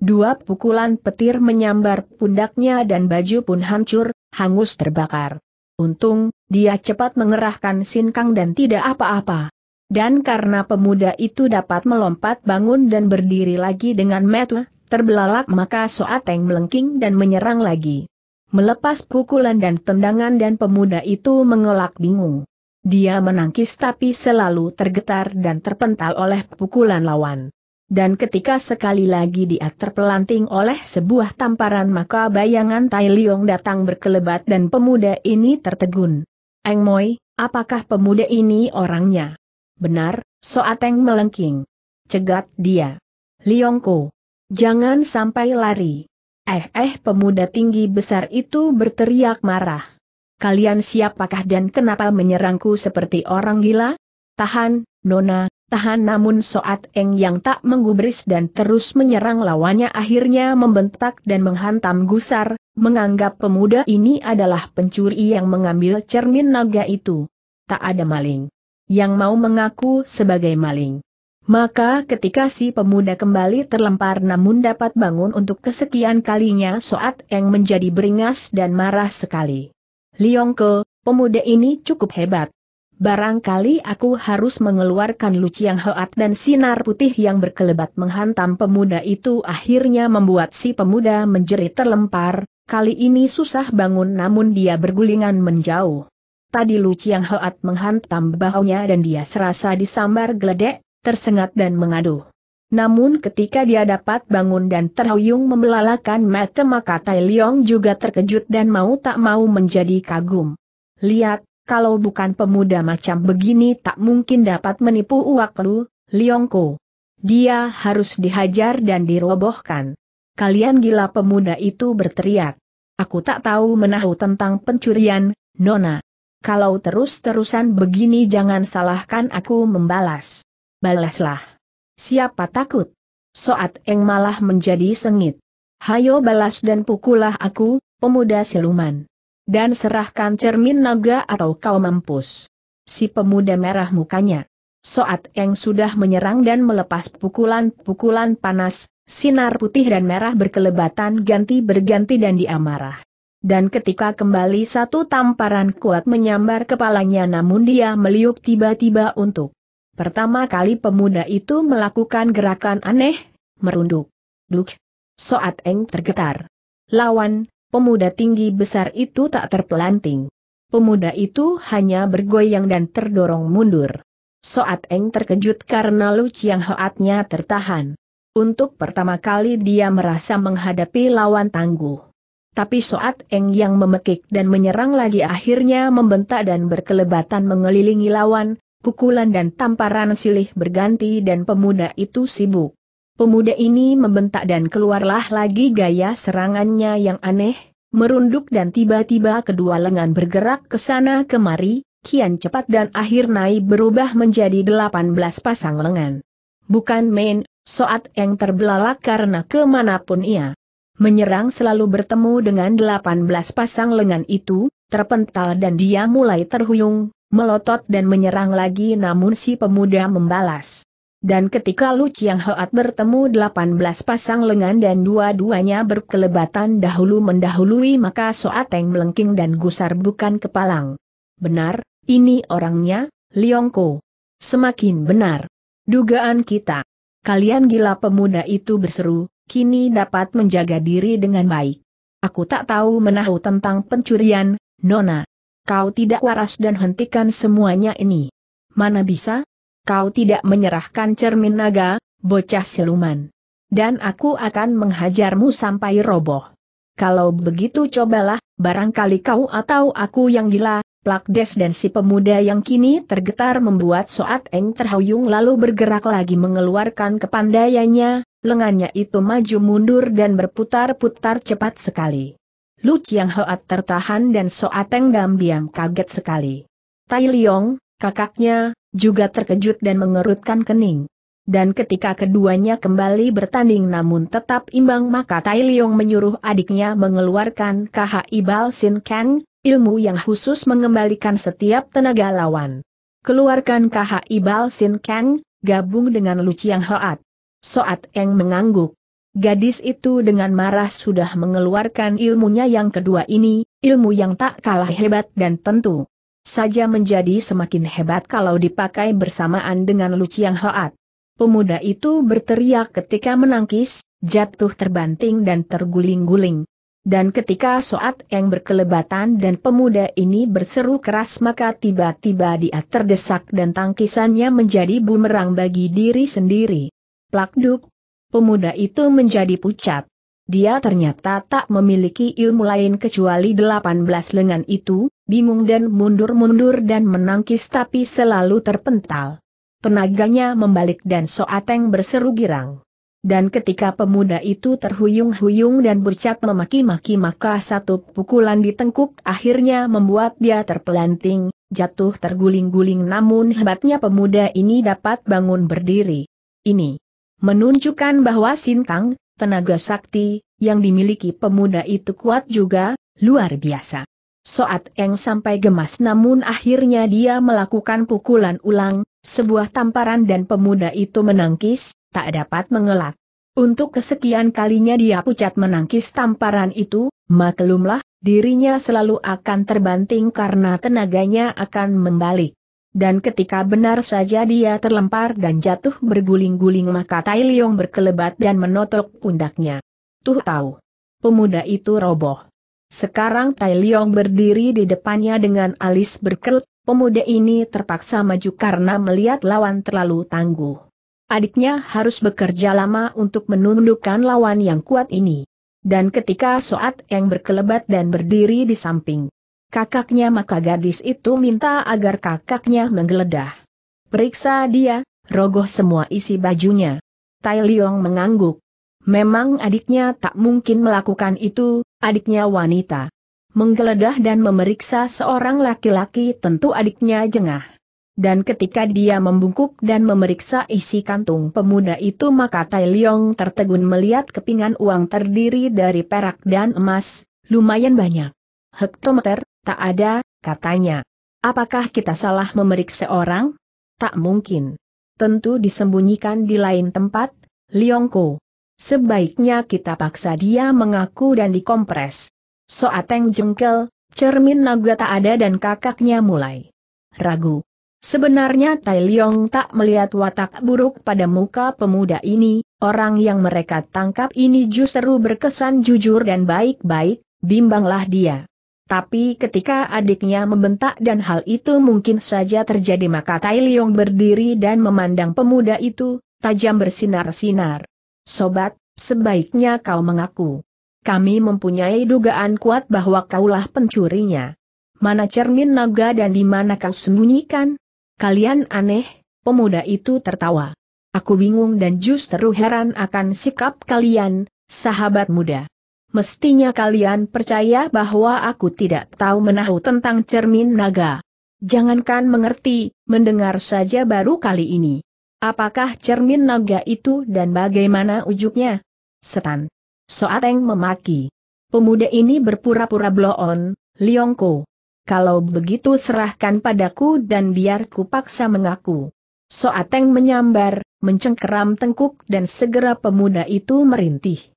Dua pukulan petir menyambar pundaknya dan baju pun hancur, hangus terbakar. Untung, dia cepat mengerahkan sinkang dan tidak apa-apa dan karena pemuda itu dapat melompat bangun dan berdiri lagi dengan metu, terbelalak maka Soateng melengking dan menyerang lagi. Melepas pukulan dan tendangan dan pemuda itu mengelak bingung. Dia menangkis tapi selalu tergetar dan terpental oleh pukulan lawan. Dan ketika sekali lagi dia terpelanting oleh sebuah tamparan maka bayangan Tai Liong datang berkelebat dan pemuda ini tertegun. Eng Moi, apakah pemuda ini orangnya? Benar, Soateng melengking. Cegat dia. Liongko. Jangan sampai lari. Eh eh pemuda tinggi besar itu berteriak marah. Kalian siapakah dan kenapa menyerangku seperti orang gila? Tahan, Nona, tahan namun Soat Eng yang tak menggubris dan terus menyerang lawannya akhirnya membentak dan menghantam gusar, menganggap pemuda ini adalah pencuri yang mengambil cermin naga itu. Tak ada maling yang mau mengaku sebagai maling. Maka ketika si pemuda kembali terlempar namun dapat bangun untuk kesekian kalinya Soat Eng menjadi beringas dan marah sekali. Liongko, pemuda ini cukup hebat. Barangkali aku harus mengeluarkan yang Hoat dan sinar putih yang berkelebat menghantam pemuda itu akhirnya membuat si pemuda menjerit terlempar, kali ini susah bangun namun dia bergulingan menjauh. Tadi Lu Chiang Hoat menghantam bahunya dan dia serasa disambar geledek, tersengat dan mengadu. Namun ketika dia dapat bangun dan terhuyung membelalakan mata maka Tai Leong juga terkejut dan mau tak mau menjadi kagum. Lihat, kalau bukan pemuda macam begini tak mungkin dapat menipu uak Lu, Leongko. Dia harus dihajar dan dirobohkan. Kalian gila pemuda itu berteriak. Aku tak tahu menahu tentang pencurian, Nona. Kalau terus-terusan begini jangan salahkan aku membalas. Balaslah. Siapa takut? Soat Eng malah menjadi sengit. Hayo balas dan pukullah aku, pemuda siluman. Dan serahkan cermin naga atau kau mampus. Si pemuda merah mukanya. Soat Eng sudah menyerang dan melepas pukulan-pukulan panas, sinar putih dan merah berkelebatan ganti berganti dan diamarah dan ketika kembali satu tamparan kuat menyambar kepalanya namun dia meliuk tiba-tiba untuk. Pertama kali pemuda itu melakukan gerakan aneh, merunduk. Duk. Soat Eng tergetar. Lawan, pemuda tinggi besar itu tak terpelanting. Pemuda itu hanya bergoyang dan terdorong mundur. Soat Eng terkejut karena Lu Chiang Hoatnya tertahan. Untuk pertama kali dia merasa menghadapi lawan tangguh. Tapi Soat Eng yang memekik dan menyerang lagi akhirnya membentak dan berkelebatan mengelilingi lawan, pukulan dan tamparan silih berganti dan pemuda itu sibuk. Pemuda ini membentak dan keluarlah lagi gaya serangannya yang aneh, merunduk dan tiba-tiba kedua lengan bergerak ke sana kemari, kian cepat dan akhir naik berubah menjadi 18 pasang lengan. Bukan main, Soat Eng terbelalak karena kemanapun ia Menyerang selalu bertemu dengan 18 pasang lengan itu, terpental dan dia mulai terhuyung, melotot dan menyerang lagi namun si pemuda membalas. Dan ketika Lu Chiang Hoat bertemu 18 pasang lengan dan dua-duanya berkelebatan dahulu mendahului maka Soateng melengking dan gusar bukan kepalang. Benar, ini orangnya, Liongko. Semakin benar. Dugaan kita. Kalian gila pemuda itu berseru, kini dapat menjaga diri dengan baik. Aku tak tahu menahu tentang pencurian, Nona. Kau tidak waras dan hentikan semuanya ini. Mana bisa? Kau tidak menyerahkan cermin naga, bocah siluman. Dan aku akan menghajarmu sampai roboh. Kalau begitu cobalah, barangkali kau atau aku yang gila, Plakdes dan si pemuda yang kini tergetar membuat Soat Eng terhuyung lalu bergerak lagi mengeluarkan kepandaiannya, lengannya itu maju mundur dan berputar-putar cepat sekali. Lu Chiang Hoat tertahan dan Soateng Teng diam kaget sekali. Tai Liong, kakaknya, juga terkejut dan mengerutkan kening. Dan ketika keduanya kembali bertanding namun tetap imbang maka Tai Liong menyuruh adiknya mengeluarkan KHI Bal Sin Kang, ilmu yang khusus mengembalikan setiap tenaga lawan. Keluarkan KHI Bal Sin Kang, gabung dengan Lu Chiang Hoat. Soat Eng mengangguk. Gadis itu dengan marah sudah mengeluarkan ilmunya yang kedua ini, ilmu yang tak kalah hebat dan tentu saja menjadi semakin hebat kalau dipakai bersamaan dengan Lu Chiang Hoat. Pemuda itu berteriak ketika menangkis, jatuh terbanting dan terguling-guling. Dan ketika Soat Eng berkelebatan dan pemuda ini berseru keras maka tiba-tiba dia terdesak dan tangkisannya menjadi bumerang bagi diri sendiri. Plakduk. Pemuda itu menjadi pucat. Dia ternyata tak memiliki ilmu lain kecuali 18 lengan itu, bingung dan mundur-mundur dan menangkis tapi selalu terpental. Tenaganya membalik dan Soateng berseru girang. Dan ketika pemuda itu terhuyung-huyung dan bercak memaki-maki maka satu pukulan ditengkuk akhirnya membuat dia terpelanting, jatuh terguling-guling namun hebatnya pemuda ini dapat bangun berdiri. Ini menunjukkan bahwa Sintang, tenaga sakti, yang dimiliki pemuda itu kuat juga, luar biasa. Soat Eng sampai gemas namun akhirnya dia melakukan pukulan ulang, sebuah tamparan dan pemuda itu menangkis, tak dapat mengelak. Untuk kesekian kalinya dia pucat menangkis tamparan itu, maklumlah, dirinya selalu akan terbanting karena tenaganya akan membalik dan ketika benar saja dia terlempar dan jatuh berguling-guling maka Tai Liong berkelebat dan menotok pundaknya. Tuh tahu. Pemuda itu roboh. Sekarang Tai Liong berdiri di depannya dengan alis berkerut, pemuda ini terpaksa maju karena melihat lawan terlalu tangguh. Adiknya harus bekerja lama untuk menundukkan lawan yang kuat ini. Dan ketika Soat yang berkelebat dan berdiri di samping kakaknya maka gadis itu minta agar kakaknya menggeledah. Periksa dia, rogoh semua isi bajunya. Tai Liong mengangguk. Memang adiknya tak mungkin melakukan itu, adiknya wanita. Menggeledah dan memeriksa seorang laki-laki tentu adiknya jengah. Dan ketika dia membungkuk dan memeriksa isi kantung pemuda itu maka Tai Liong tertegun melihat kepingan uang terdiri dari perak dan emas, lumayan banyak. Hektometer, Tak ada, katanya. Apakah kita salah memeriksa orang? Tak mungkin. Tentu disembunyikan di lain tempat, Liongko. Sebaiknya kita paksa dia mengaku dan dikompres. Soateng jengkel, cermin naga tak ada dan kakaknya mulai. Ragu. Sebenarnya Tai Liong tak melihat watak buruk pada muka pemuda ini, orang yang mereka tangkap ini justru berkesan jujur dan baik-baik, bimbanglah dia. Tapi ketika adiknya membentak dan hal itu mungkin saja terjadi maka Tai Leong berdiri dan memandang pemuda itu, tajam bersinar-sinar. Sobat, sebaiknya kau mengaku. Kami mempunyai dugaan kuat bahwa kaulah pencurinya. Mana cermin naga dan di mana kau sembunyikan? Kalian aneh, pemuda itu tertawa. Aku bingung dan justru heran akan sikap kalian, sahabat muda. Mestinya kalian percaya bahwa aku tidak tahu menahu tentang cermin naga. Jangankan mengerti, mendengar saja baru kali ini. Apakah cermin naga itu dan bagaimana ujuknya? Setan. Soateng memaki. Pemuda ini berpura-pura bloon, Liongko. Kalau begitu serahkan padaku dan biarku paksa mengaku. Soateng menyambar, mencengkeram tengkuk dan segera pemuda itu merintih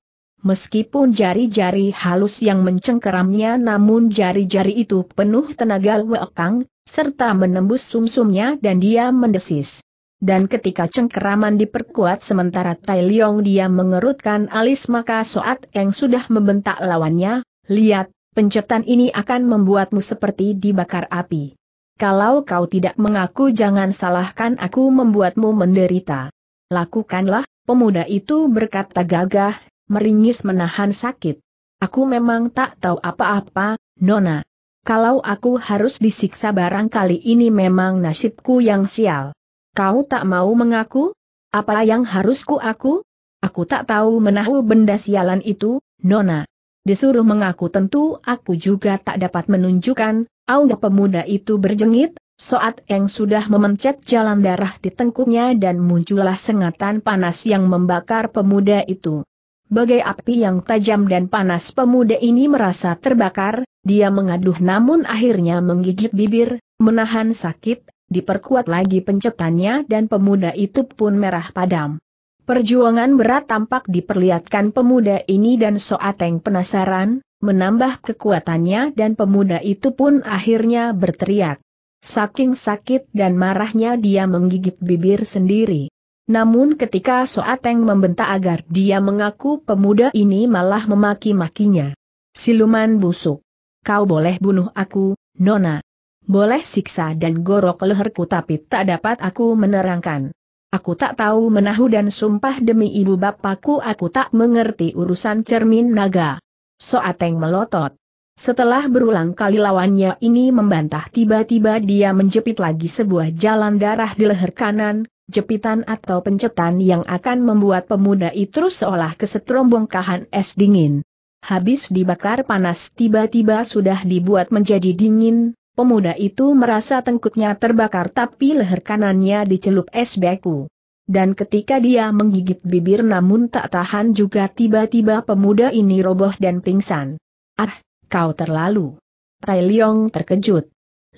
meskipun jari-jari halus yang mencengkeramnya namun jari-jari itu penuh tenaga wekang, serta menembus sumsumnya dan dia mendesis. Dan ketika cengkeraman diperkuat sementara Tai Leong dia mengerutkan alis maka Soat Eng sudah membentak lawannya, lihat, pencetan ini akan membuatmu seperti dibakar api. Kalau kau tidak mengaku jangan salahkan aku membuatmu menderita. Lakukanlah, pemuda itu berkata gagah, meringis menahan sakit. Aku memang tak tahu apa-apa, Nona. Kalau aku harus disiksa barangkali ini memang nasibku yang sial. Kau tak mau mengaku? Apa yang harusku aku? Aku tak tahu menahu benda sialan itu, Nona. Disuruh mengaku tentu aku juga tak dapat menunjukkan, Aung pemuda itu berjengit, saat yang sudah memencet jalan darah di tengkuknya dan muncullah sengatan panas yang membakar pemuda itu. Bagai api yang tajam dan panas pemuda ini merasa terbakar, dia mengaduh namun akhirnya menggigit bibir, menahan sakit, diperkuat lagi pencetannya dan pemuda itu pun merah padam. Perjuangan berat tampak diperlihatkan pemuda ini dan Soateng penasaran, menambah kekuatannya dan pemuda itu pun akhirnya berteriak. Saking sakit dan marahnya dia menggigit bibir sendiri. Namun ketika Soateng membentak agar dia mengaku pemuda ini malah memaki-makinya. Siluman busuk. Kau boleh bunuh aku, Nona. Boleh siksa dan gorok leherku tapi tak dapat aku menerangkan. Aku tak tahu menahu dan sumpah demi ibu bapakku aku tak mengerti urusan cermin naga. Soateng melotot. Setelah berulang kali lawannya ini membantah tiba-tiba dia menjepit lagi sebuah jalan darah di leher kanan, jepitan atau pencetan yang akan membuat pemuda itu seolah kesetrum bongkahan es dingin. Habis dibakar panas tiba-tiba sudah dibuat menjadi dingin, pemuda itu merasa tengkuknya terbakar tapi leher kanannya dicelup es beku. Dan ketika dia menggigit bibir namun tak tahan juga tiba-tiba pemuda ini roboh dan pingsan. Ah, kau terlalu. Tai Leong terkejut.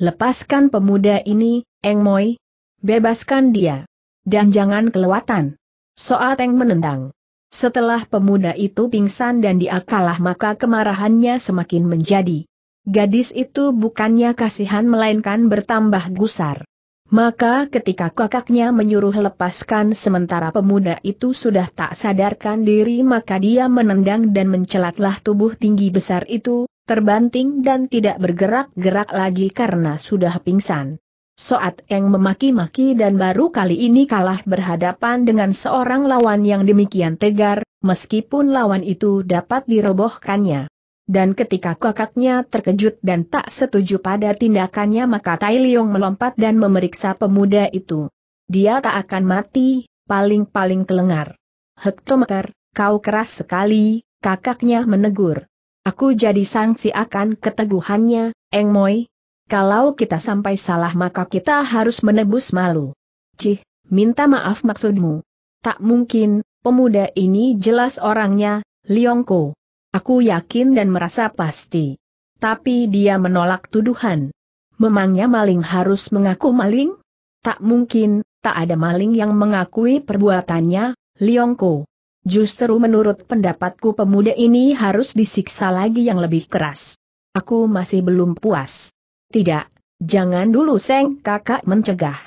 Lepaskan pemuda ini, Eng Moi. Bebaskan dia. Dan jangan kelewatan. Soal Teng menendang. Setelah pemuda itu pingsan dan diakalah maka kemarahannya semakin menjadi. Gadis itu bukannya kasihan melainkan bertambah gusar. Maka ketika kakaknya menyuruh lepaskan sementara pemuda itu sudah tak sadarkan diri maka dia menendang dan mencelatlah tubuh tinggi besar itu, terbanting dan tidak bergerak-gerak lagi karena sudah pingsan. Soat Eng memaki-maki dan baru kali ini kalah berhadapan dengan seorang lawan yang demikian tegar, meskipun lawan itu dapat dirobohkannya. Dan ketika kakaknya terkejut dan tak setuju pada tindakannya maka Tai Leong melompat dan memeriksa pemuda itu. Dia tak akan mati, paling-paling kelengar. Hektometer, kau keras sekali, kakaknya menegur. Aku jadi sangsi akan keteguhannya, Eng Moi, kalau kita sampai salah maka kita harus menebus malu. Cih, minta maaf maksudmu. Tak mungkin, pemuda ini jelas orangnya, Liongko. Aku yakin dan merasa pasti. Tapi dia menolak tuduhan. Memangnya maling harus mengaku maling? Tak mungkin, tak ada maling yang mengakui perbuatannya, Liongko. Justru menurut pendapatku pemuda ini harus disiksa lagi yang lebih keras. Aku masih belum puas. Tidak, jangan dulu Seng kakak mencegah.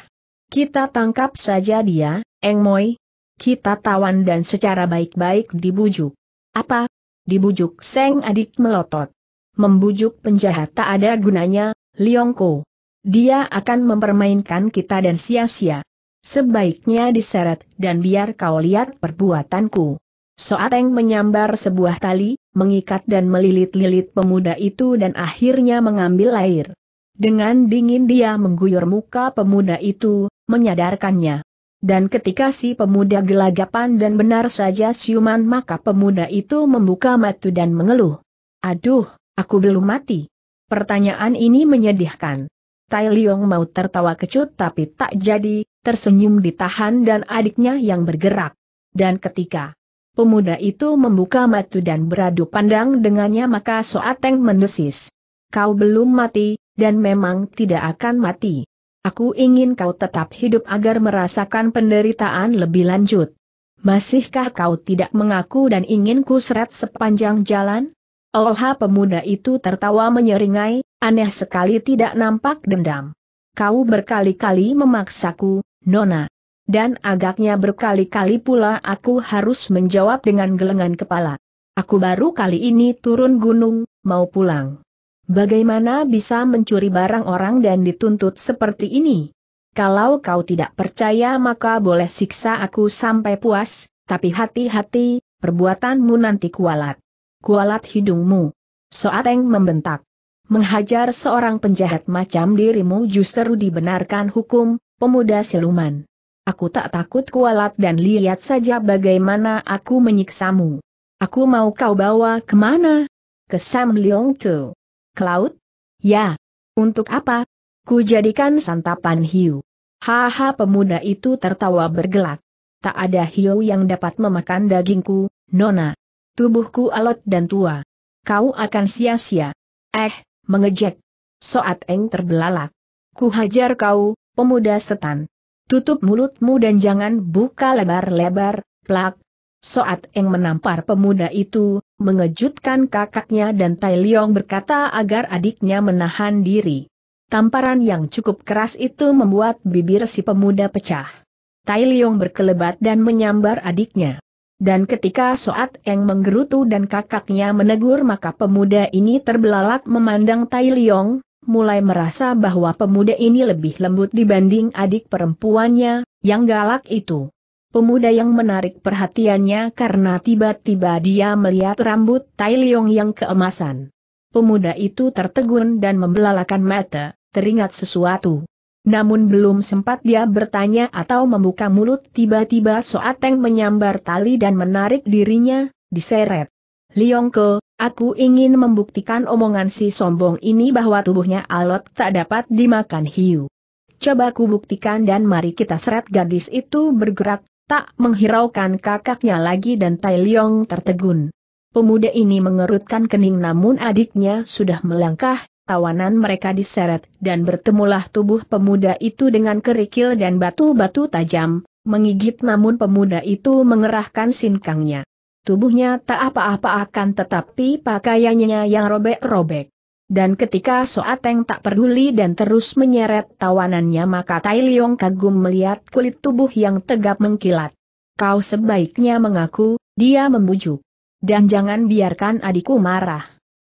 Kita tangkap saja dia, Eng Moi. Kita tawan dan secara baik-baik dibujuk. Apa? Dibujuk Seng adik melotot. Membujuk penjahat tak ada gunanya, Liongko. Dia akan mempermainkan kita dan sia-sia. Sebaiknya diseret dan biar kau lihat perbuatanku. Soateng menyambar sebuah tali, mengikat dan melilit-lilit pemuda itu dan akhirnya mengambil air. Dengan dingin dia mengguyur muka pemuda itu, menyadarkannya. Dan ketika si pemuda gelagapan dan benar saja siuman maka pemuda itu membuka matu dan mengeluh. Aduh, aku belum mati. Pertanyaan ini menyedihkan. Tai Liong mau tertawa kecut tapi tak jadi, tersenyum ditahan dan adiknya yang bergerak. Dan ketika pemuda itu membuka matu dan beradu pandang dengannya maka Soateng mendesis. Kau belum mati, dan memang tidak akan mati. Aku ingin kau tetap hidup agar merasakan penderitaan lebih lanjut. Masihkah kau tidak mengaku dan ingin ku seret sepanjang jalan? Oha pemuda itu tertawa menyeringai, aneh sekali tidak nampak dendam. Kau berkali-kali memaksaku, Nona. Dan agaknya berkali-kali pula aku harus menjawab dengan gelengan kepala. Aku baru kali ini turun gunung, mau pulang. Bagaimana bisa mencuri barang orang dan dituntut seperti ini? Kalau kau tidak percaya maka boleh siksa aku sampai puas, tapi hati-hati, perbuatanmu nanti kualat. Kualat hidungmu. Soateng membentak. Menghajar seorang penjahat macam dirimu justru dibenarkan hukum, pemuda siluman. Aku tak takut kualat dan lihat saja bagaimana aku menyiksamu. Aku mau kau bawa kemana? Ke Sam Leong Tu. Ke laut? Ya. Untuk apa? Ku jadikan santapan hiu. Haha pemuda itu tertawa bergelak. Tak ada hiu yang dapat memakan dagingku, Nona. Tubuhku alot dan tua. Kau akan sia-sia. Eh, mengejek. Soat Eng terbelalak. Ku hajar kau, pemuda setan. Tutup mulutmu dan jangan buka lebar-lebar, plak. Soat Eng menampar pemuda itu, mengejutkan kakaknya dan Tai Leong berkata agar adiknya menahan diri. Tamparan yang cukup keras itu membuat bibir si pemuda pecah. Tai Leong berkelebat dan menyambar adiknya. Dan ketika Soat Eng menggerutu dan kakaknya menegur maka pemuda ini terbelalak memandang Tai Leong, mulai merasa bahwa pemuda ini lebih lembut dibanding adik perempuannya, yang galak itu. Pemuda yang menarik perhatiannya karena tiba-tiba dia melihat rambut Tai Leong yang keemasan. Pemuda itu tertegun dan membelalakan mata, teringat sesuatu. Namun belum sempat dia bertanya atau membuka mulut tiba-tiba Soateng menyambar tali dan menarik dirinya, diseret. Liongko, aku ingin membuktikan omongan si sombong ini bahwa tubuhnya alot tak dapat dimakan hiu. Coba ku buktikan dan mari kita seret gadis itu bergerak, tak menghiraukan kakaknya lagi dan Tai Leong tertegun. Pemuda ini mengerutkan kening namun adiknya sudah melangkah, tawanan mereka diseret dan bertemulah tubuh pemuda itu dengan kerikil dan batu-batu tajam, Mengigit, namun pemuda itu mengerahkan sinkangnya. Tubuhnya tak apa-apa akan tetapi pakaiannya yang robek-robek. Dan ketika Soateng tak peduli dan terus menyeret tawanannya maka Tai Liong kagum melihat kulit tubuh yang tegap mengkilat. Kau sebaiknya mengaku, dia membujuk. Dan jangan biarkan adikku marah.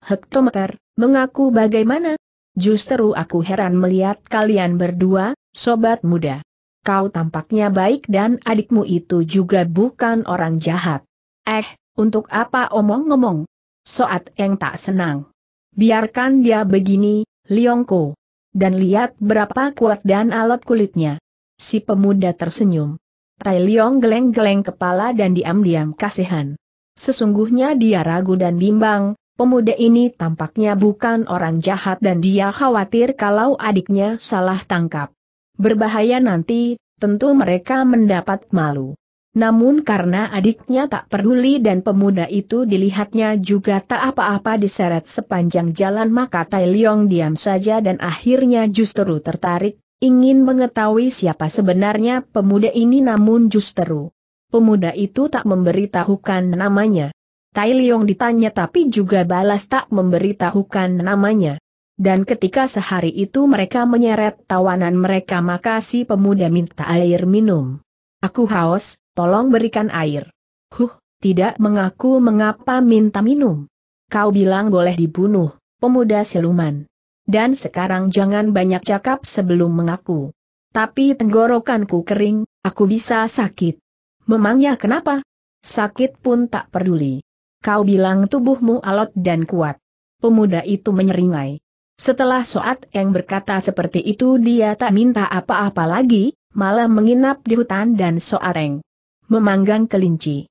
Hektometer, mengaku bagaimana? Justru aku heran melihat kalian berdua, sobat muda. Kau tampaknya baik dan adikmu itu juga bukan orang jahat. Eh, untuk apa omong-omong? Soat yang tak senang. Biarkan dia begini, Liongko. Dan lihat berapa kuat dan alat kulitnya. Si pemuda tersenyum. Tai Liong geleng-geleng kepala dan diam-diam kasihan. Sesungguhnya dia ragu dan bimbang, pemuda ini tampaknya bukan orang jahat dan dia khawatir kalau adiknya salah tangkap. Berbahaya nanti, tentu mereka mendapat malu. Namun karena adiknya tak peduli dan pemuda itu dilihatnya juga tak apa-apa diseret sepanjang jalan maka Tai Leong diam saja dan akhirnya justru tertarik, ingin mengetahui siapa sebenarnya pemuda ini namun justru. Pemuda itu tak memberitahukan namanya. Tai Leong ditanya tapi juga balas tak memberitahukan namanya. Dan ketika sehari itu mereka menyeret tawanan mereka maka si pemuda minta air minum. Aku haus, Tolong berikan air. Huh, tidak mengaku mengapa minta minum. Kau bilang boleh dibunuh, pemuda siluman. Dan sekarang jangan banyak cakap sebelum mengaku. Tapi tenggorokanku kering, aku bisa sakit. Memangnya kenapa? Sakit pun tak peduli. Kau bilang tubuhmu alot dan kuat. Pemuda itu menyeringai. Setelah Soat yang berkata seperti itu dia tak minta apa-apa lagi, malah menginap di hutan dan Soareng memanggang kelinci.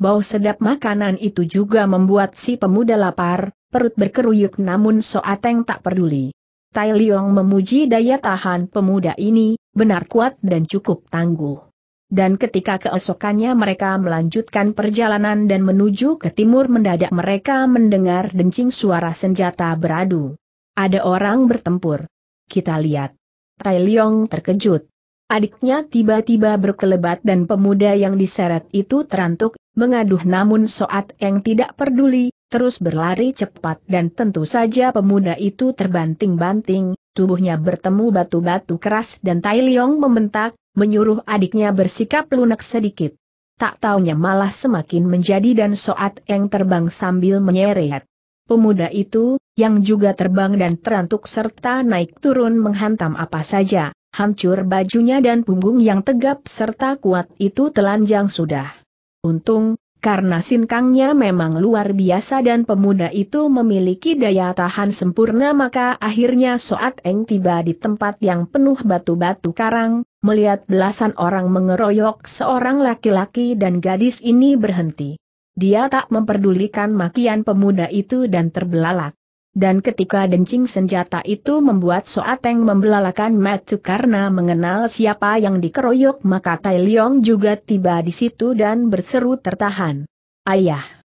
Bau sedap makanan itu juga membuat si pemuda lapar, perut berkeruyuk namun Soateng tak peduli. Tai Liong memuji daya tahan pemuda ini, benar kuat dan cukup tangguh. Dan ketika keesokannya mereka melanjutkan perjalanan dan menuju ke timur mendadak mereka mendengar dencing suara senjata beradu. Ada orang bertempur. Kita lihat. Tai Liong terkejut. Adiknya tiba-tiba berkelebat dan pemuda yang diseret itu terantuk, mengaduh namun Soat yang tidak peduli, terus berlari cepat dan tentu saja pemuda itu terbanting-banting, tubuhnya bertemu batu-batu keras dan Tai Liong membentak, menyuruh adiknya bersikap lunak sedikit. Tak taunya malah semakin menjadi dan Soat yang terbang sambil menyeret. Pemuda itu, yang juga terbang dan terantuk serta naik turun menghantam apa saja hancur bajunya dan punggung yang tegap serta kuat itu telanjang sudah. Untung, karena sinkangnya memang luar biasa dan pemuda itu memiliki daya tahan sempurna maka akhirnya Soat Eng tiba di tempat yang penuh batu-batu karang, melihat belasan orang mengeroyok seorang laki-laki dan gadis ini berhenti. Dia tak memperdulikan makian pemuda itu dan terbelalak. Dan ketika dencing senjata itu membuat Soateng membelalakan Matsu karena mengenal siapa yang dikeroyok maka Tai Leong juga tiba di situ dan berseru tertahan. Ayah!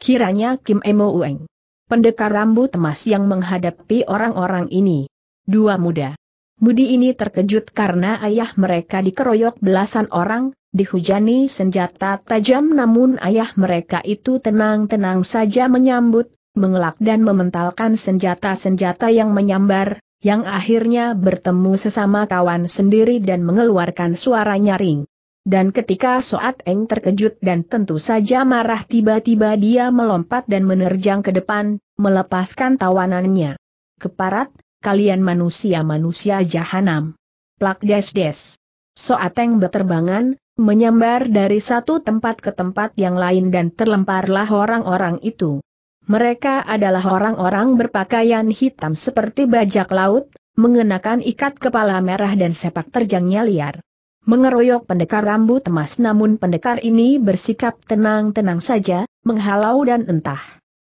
Kiranya Kim Emo Ueng. Pendekar rambut emas yang menghadapi orang-orang ini. Dua muda. Mudi ini terkejut karena ayah mereka dikeroyok belasan orang, dihujani senjata tajam namun ayah mereka itu tenang-tenang saja menyambut, mengelak dan mementalkan senjata-senjata yang menyambar, yang akhirnya bertemu sesama kawan sendiri dan mengeluarkan suara nyaring. Dan ketika Soat Eng terkejut dan tentu saja marah tiba-tiba dia melompat dan menerjang ke depan, melepaskan tawanannya. Keparat, kalian manusia-manusia jahanam. Plak des-des. Soat Eng berterbangan, menyambar dari satu tempat ke tempat yang lain dan terlemparlah orang-orang itu. Mereka adalah orang-orang berpakaian hitam seperti bajak laut, mengenakan ikat kepala merah dan sepak terjangnya liar. Mengeroyok pendekar rambut emas namun pendekar ini bersikap tenang-tenang saja, menghalau dan entah.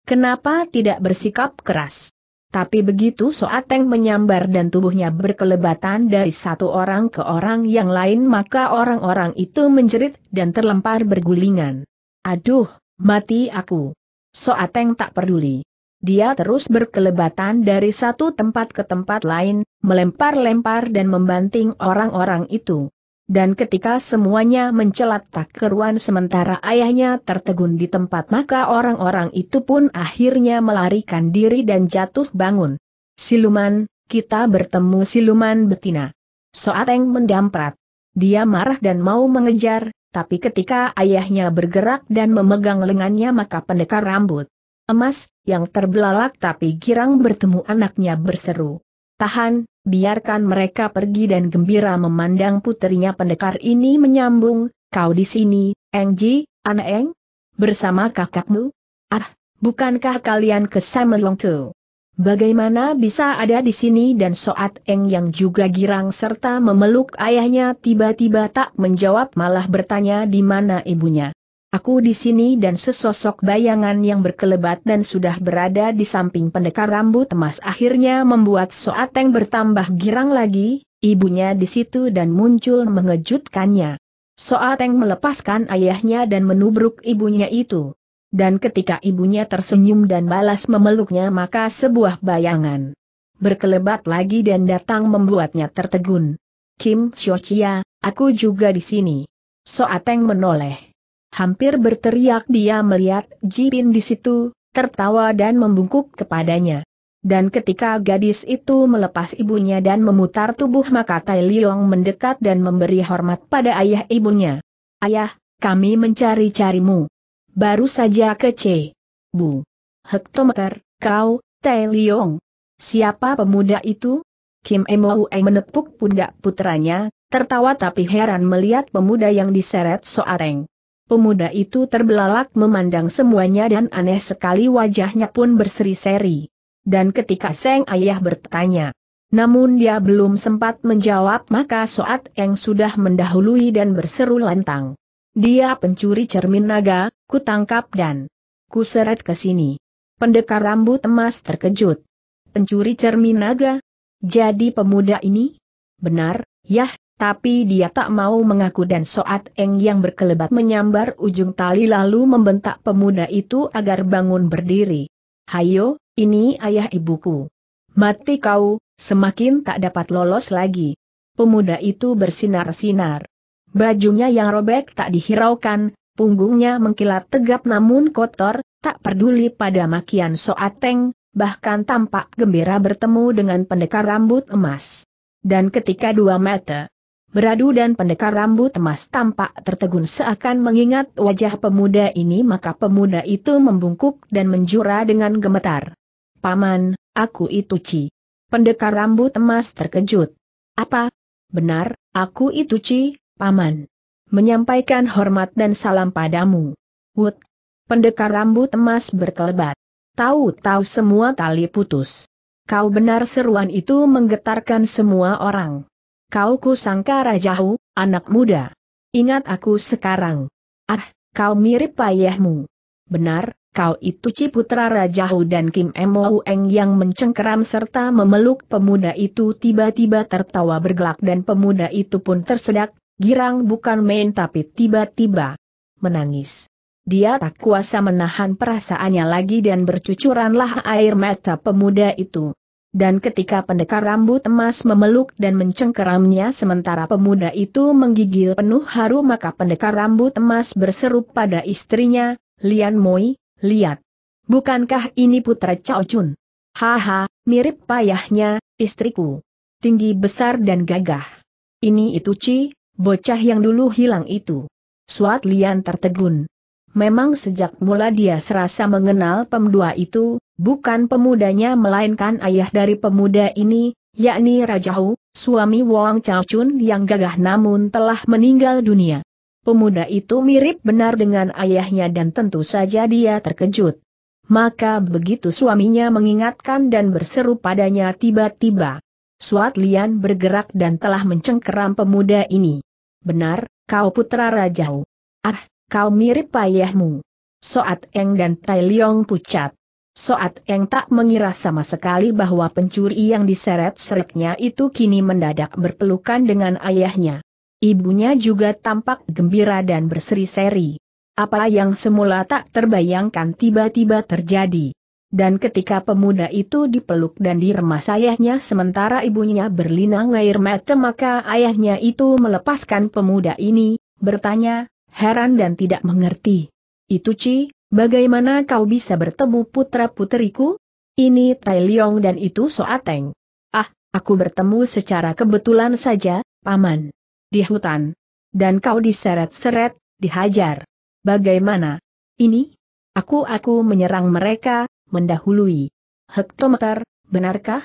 Kenapa tidak bersikap keras? Tapi begitu Soateng menyambar dan tubuhnya berkelebatan dari satu orang ke orang yang lain maka orang-orang itu menjerit dan terlempar bergulingan. Aduh, mati aku. Soateng tak peduli. Dia terus berkelebatan dari satu tempat ke tempat lain, melempar-lempar dan membanting orang-orang itu. Dan ketika semuanya mencelat tak keruan sementara ayahnya tertegun di tempat maka orang-orang itu pun akhirnya melarikan diri dan jatuh bangun. Siluman, kita bertemu siluman betina. Soateng mendamprat. Dia marah dan mau mengejar, tapi ketika ayahnya bergerak dan memegang lengannya maka pendekar rambut emas, yang terbelalak tapi girang bertemu anaknya berseru. Tahan, biarkan mereka pergi dan gembira memandang putrinya pendekar ini menyambung, kau di sini, Engji, anak Eng? Bersama kakakmu? Ah, bukankah kalian ke Samelong too? Bagaimana bisa ada di sini dan Soat Eng yang juga girang serta memeluk ayahnya tiba-tiba tak menjawab malah bertanya di mana ibunya. Aku di sini dan sesosok bayangan yang berkelebat dan sudah berada di samping pendekar rambut emas akhirnya membuat Soat Eng bertambah girang lagi, ibunya di situ dan muncul mengejutkannya. Soat Eng melepaskan ayahnya dan menubruk ibunya itu dan ketika ibunya tersenyum dan balas memeluknya maka sebuah bayangan berkelebat lagi dan datang membuatnya tertegun. Kim Xiochia, aku juga di sini. Soateng menoleh. Hampir berteriak dia melihat Jipin di situ, tertawa dan membungkuk kepadanya. Dan ketika gadis itu melepas ibunya dan memutar tubuh maka Tai Liong mendekat dan memberi hormat pada ayah ibunya. Ayah, kami mencari-carimu baru saja kece, Bu. Hektometer, kau, Tae Liong. Siapa pemuda itu? Kim Emo menepuk pundak putranya, tertawa tapi heran melihat pemuda yang diseret Soareng. Pemuda itu terbelalak memandang semuanya dan aneh sekali wajahnya pun berseri-seri. Dan ketika Seng Ayah bertanya, namun dia belum sempat menjawab maka Soat Eng sudah mendahului dan berseru lantang. Dia pencuri cermin naga, ku tangkap dan ku seret ke sini. Pendekar rambut emas terkejut. Pencuri cermin naga? Jadi pemuda ini? Benar, yah, tapi dia tak mau mengaku dan Soat Eng yang berkelebat menyambar ujung tali lalu membentak pemuda itu agar bangun berdiri. Hayo, ini ayah ibuku. Mati kau, semakin tak dapat lolos lagi. Pemuda itu bersinar-sinar. Bajunya yang robek tak dihiraukan, punggungnya mengkilat tegap namun kotor, tak peduli pada makian soateng, bahkan tampak gembira bertemu dengan pendekar rambut emas. Dan ketika dua mata beradu dan pendekar rambut emas tampak tertegun seakan mengingat wajah pemuda ini maka pemuda itu membungkuk dan menjura dengan gemetar. Paman, aku itu Ci. Pendekar rambut emas terkejut. Apa? Benar, aku itu Ci, Paman. Menyampaikan hormat dan salam padamu. Wut. Pendekar rambut emas berkelebat. Tahu-tahu semua tali putus. Kau benar seruan itu menggetarkan semua orang. Kau kusangka rajahu, anak muda. Ingat aku sekarang. Ah, kau mirip ayahmu. Benar, kau itu Ciputra Rajahu dan Kim Emoueng yang mencengkeram serta memeluk pemuda itu tiba-tiba tertawa bergelak dan pemuda itu pun tersedak, Girang bukan main tapi tiba-tiba menangis. Dia tak kuasa menahan perasaannya lagi dan bercucuranlah air mata pemuda itu. Dan ketika pendekar rambut emas memeluk dan mencengkeramnya sementara pemuda itu menggigil penuh haru maka pendekar rambut emas berseru pada istrinya, Lian Moi, lihat. Bukankah ini putra Chao Jun? Haha, mirip payahnya, istriku. Tinggi besar dan gagah. Ini itu Ci, Bocah yang dulu hilang itu. Suat Lian tertegun. Memang sejak mula dia serasa mengenal pemuda itu, bukan pemudanya melainkan ayah dari pemuda ini, yakni Rajahu, suami Wang Chao Chun yang gagah namun telah meninggal dunia. Pemuda itu mirip benar dengan ayahnya dan tentu saja dia terkejut. Maka begitu suaminya mengingatkan dan berseru padanya tiba-tiba. Suat Lian bergerak dan telah mencengkeram pemuda ini benar, kau putra rajau. Ah, kau mirip ayahmu. Soat Eng dan Tai Liong pucat. Soat Eng tak mengira sama sekali bahwa pencuri yang diseret-seretnya itu kini mendadak berpelukan dengan ayahnya. Ibunya juga tampak gembira dan berseri-seri. Apa yang semula tak terbayangkan tiba-tiba terjadi. Dan ketika pemuda itu dipeluk dan diremas ayahnya sementara ibunya berlinang air mata maka ayahnya itu melepaskan pemuda ini, bertanya, heran dan tidak mengerti. Itu Ci, bagaimana kau bisa bertemu putra-puteriku? Ini Tai Leong dan itu Soateng. Ah, aku bertemu secara kebetulan saja, Paman. Di hutan. Dan kau diseret-seret, dihajar. Bagaimana? Ini? Aku-aku menyerang mereka, mendahului. Hektometer, benarkah?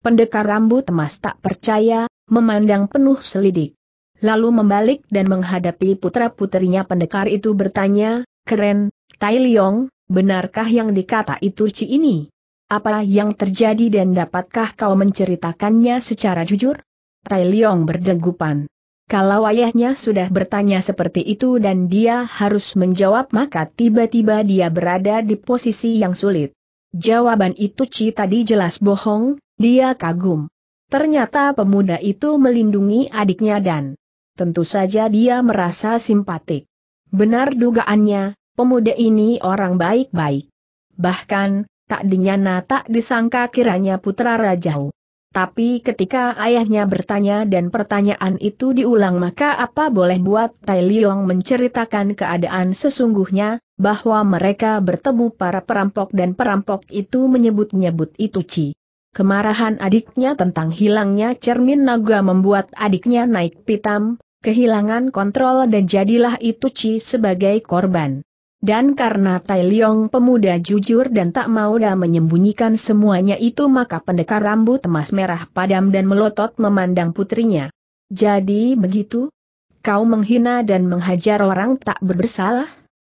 Pendekar rambut emas tak percaya, memandang penuh selidik. Lalu membalik dan menghadapi putra-putrinya pendekar itu bertanya, keren, Tai Leong, benarkah yang dikata itu Ci ini? Apa yang terjadi dan dapatkah kau menceritakannya secara jujur? Tai Leong berdegupan. Kalau ayahnya sudah bertanya seperti itu dan dia harus menjawab maka tiba-tiba dia berada di posisi yang sulit. Jawaban itu Ci tadi jelas bohong, dia kagum. Ternyata pemuda itu melindungi adiknya dan tentu saja dia merasa simpatik. Benar dugaannya, pemuda ini orang baik-baik. Bahkan, tak dinyana tak disangka kiranya putra Rajau. Tapi ketika ayahnya bertanya dan pertanyaan itu diulang maka apa boleh buat Tai Liong menceritakan keadaan sesungguhnya, bahwa mereka bertemu para perampok dan perampok itu menyebut-nyebut itu Ci. Kemarahan adiknya tentang hilangnya cermin naga membuat adiknya naik pitam, kehilangan kontrol dan jadilah itu Ci sebagai korban. Dan karena Tai Leong pemuda jujur dan tak mau dah menyembunyikan semuanya itu maka pendekar rambut emas merah padam dan melotot memandang putrinya. Jadi begitu? Kau menghina dan menghajar orang tak berbersalah?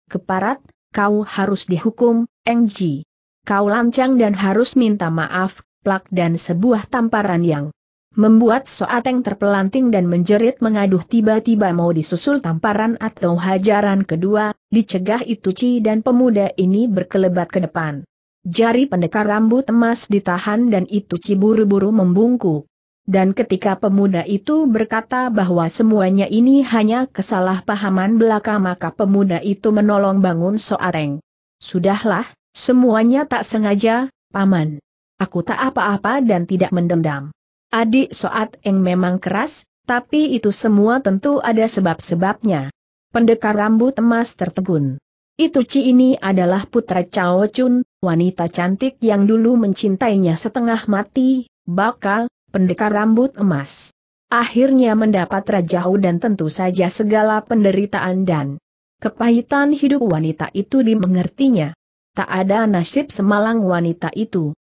Keparat, kau harus dihukum, Engji. Kau lancang dan harus minta maaf, plak dan sebuah tamparan yang Membuat Soateng terpelanting dan menjerit mengaduh tiba-tiba mau disusul tamparan atau hajaran kedua, dicegah itu Ituci dan pemuda ini berkelebat ke depan. Jari pendekar rambut emas ditahan dan Ituci buru-buru membungkuk. Dan ketika pemuda itu berkata bahwa semuanya ini hanya kesalahpahaman belaka maka pemuda itu menolong bangun Soateng. Sudahlah, semuanya tak sengaja, Paman. Aku tak apa-apa dan tidak mendendam. Adik Soat Eng memang keras, tapi itu semua tentu ada sebab-sebabnya. Pendekar rambut emas tertegun. Itu Ci ini adalah putra Cao Chun, wanita cantik yang dulu mencintainya setengah mati, bakal, pendekar rambut emas. Akhirnya mendapat Rajahu dan tentu saja segala penderitaan dan kepahitan hidup wanita itu dimengertinya. Tak ada nasib semalang wanita itu.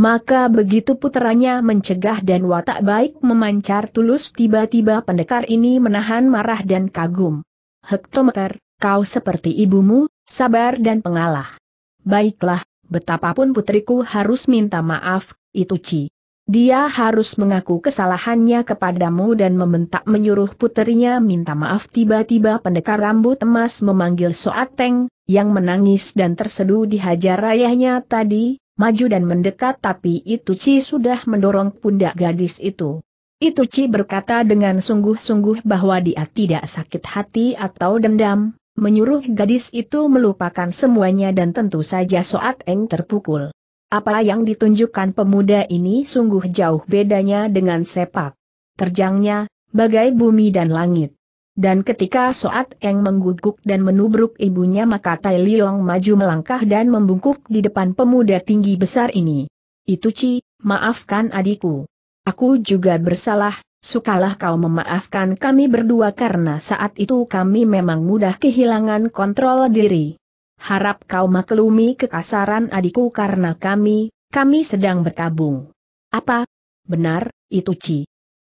Maka begitu putranya mencegah dan watak baik memancar tulus tiba-tiba pendekar ini menahan marah dan kagum. Hektometer, kau seperti ibumu, sabar dan pengalah. Baiklah, betapapun putriku harus minta maaf, itu Ci. Dia harus mengaku kesalahannya kepadamu dan membentak menyuruh putrinya minta maaf tiba-tiba pendekar rambut emas memanggil Soateng, yang menangis dan terseduh dihajar ayahnya tadi, maju dan mendekat tapi Itu Ci sudah mendorong pundak gadis itu. Itu Ci berkata dengan sungguh-sungguh bahwa dia tidak sakit hati atau dendam, menyuruh gadis itu melupakan semuanya dan tentu saja Soat Eng terpukul. Apa yang ditunjukkan pemuda ini sungguh jauh bedanya dengan sepak. Terjangnya, bagai bumi dan langit. Dan ketika Soat Eng mengguguk dan menubruk ibunya maka Tai Liong maju melangkah dan membungkuk di depan pemuda tinggi besar ini. Itu Ci, maafkan adikku. Aku juga bersalah, sukalah kau memaafkan kami berdua karena saat itu kami memang mudah kehilangan kontrol diri. Harap kau maklumi kekasaran adikku karena kami, kami sedang berkabung. Apa? Benar, itu Ci.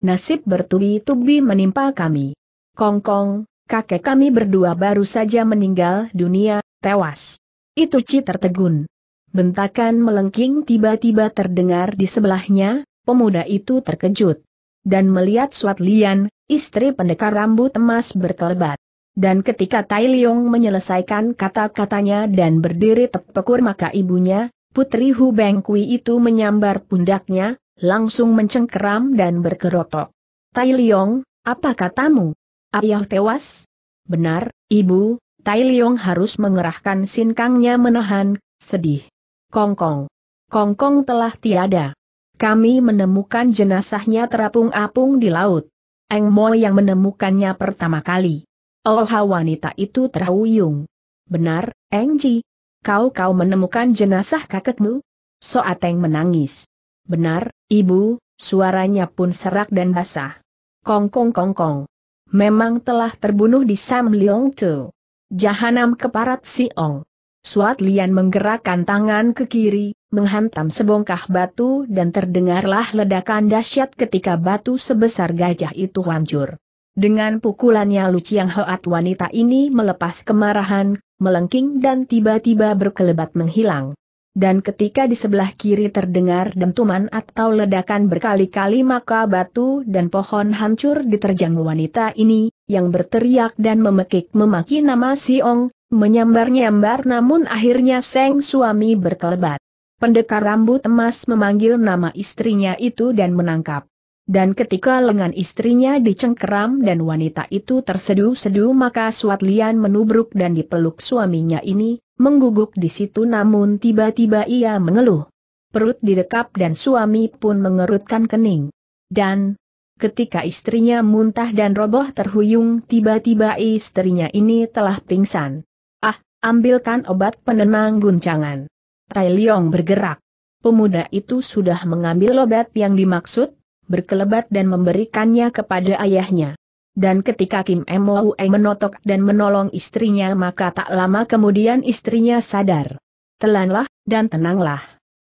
Nasib bertubi-tubi menimpa kami. Kongkong, Kong, kakek kami berdua baru saja meninggal dunia, tewas. Itu Ci tertegun. Bentakan melengking tiba-tiba terdengar di sebelahnya, pemuda itu terkejut. Dan melihat Suat Lian, istri pendekar rambut emas berkelebat. Dan ketika Tai Liong menyelesaikan kata-katanya dan berdiri tepekur maka ibunya, Putri Hu Beng Kui itu menyambar pundaknya, langsung mencengkeram dan berkerotok. Tai Liong, apa katamu? Ayah tewas? Benar, Ibu, Tai Liong harus mengerahkan sinkangnya menahan, sedih. Kongkong. Kongkong telah tiada. Kami menemukan jenazahnya terapung-apung di laut. Eng Mo yang menemukannya pertama kali. Oh wanita itu terhuyung. Benar, Eng Ji. Kau-kau menemukan jenazah kakekmu? So Ateng menangis. Benar, Ibu, suaranya pun serak dan basah. Kongkong kongkong memang telah terbunuh di Sam Leong Tu. Jahanam keparat si Ong. Suat Lian menggerakkan tangan ke kiri, menghantam sebongkah batu dan terdengarlah ledakan dahsyat ketika batu sebesar gajah itu hancur. Dengan pukulannya Lu Chiang Hoat wanita ini melepas kemarahan, melengking dan tiba-tiba berkelebat menghilang dan ketika di sebelah kiri terdengar dentuman atau ledakan berkali-kali maka batu dan pohon hancur diterjang wanita ini, yang berteriak dan memekik memaki nama Si Ong menyambar-nyambar namun akhirnya Seng suami berkelebat. Pendekar rambut emas memanggil nama istrinya itu dan menangkap dan ketika lengan istrinya dicengkeram dan wanita itu terseduh sedu maka Suat Lian menubruk dan dipeluk suaminya ini, mengguguk di situ namun tiba-tiba ia mengeluh. Perut didekap dan suami pun mengerutkan kening. Dan, ketika istrinya muntah dan roboh terhuyung tiba-tiba istrinya ini telah pingsan. Ah, ambilkan obat penenang guncangan. Tai Leong bergerak. Pemuda itu sudah mengambil obat yang dimaksud, berkelebat dan memberikannya kepada ayahnya. Dan ketika Kim Moe menotok dan menolong istrinya maka tak lama kemudian istrinya sadar. Telanlah, dan tenanglah.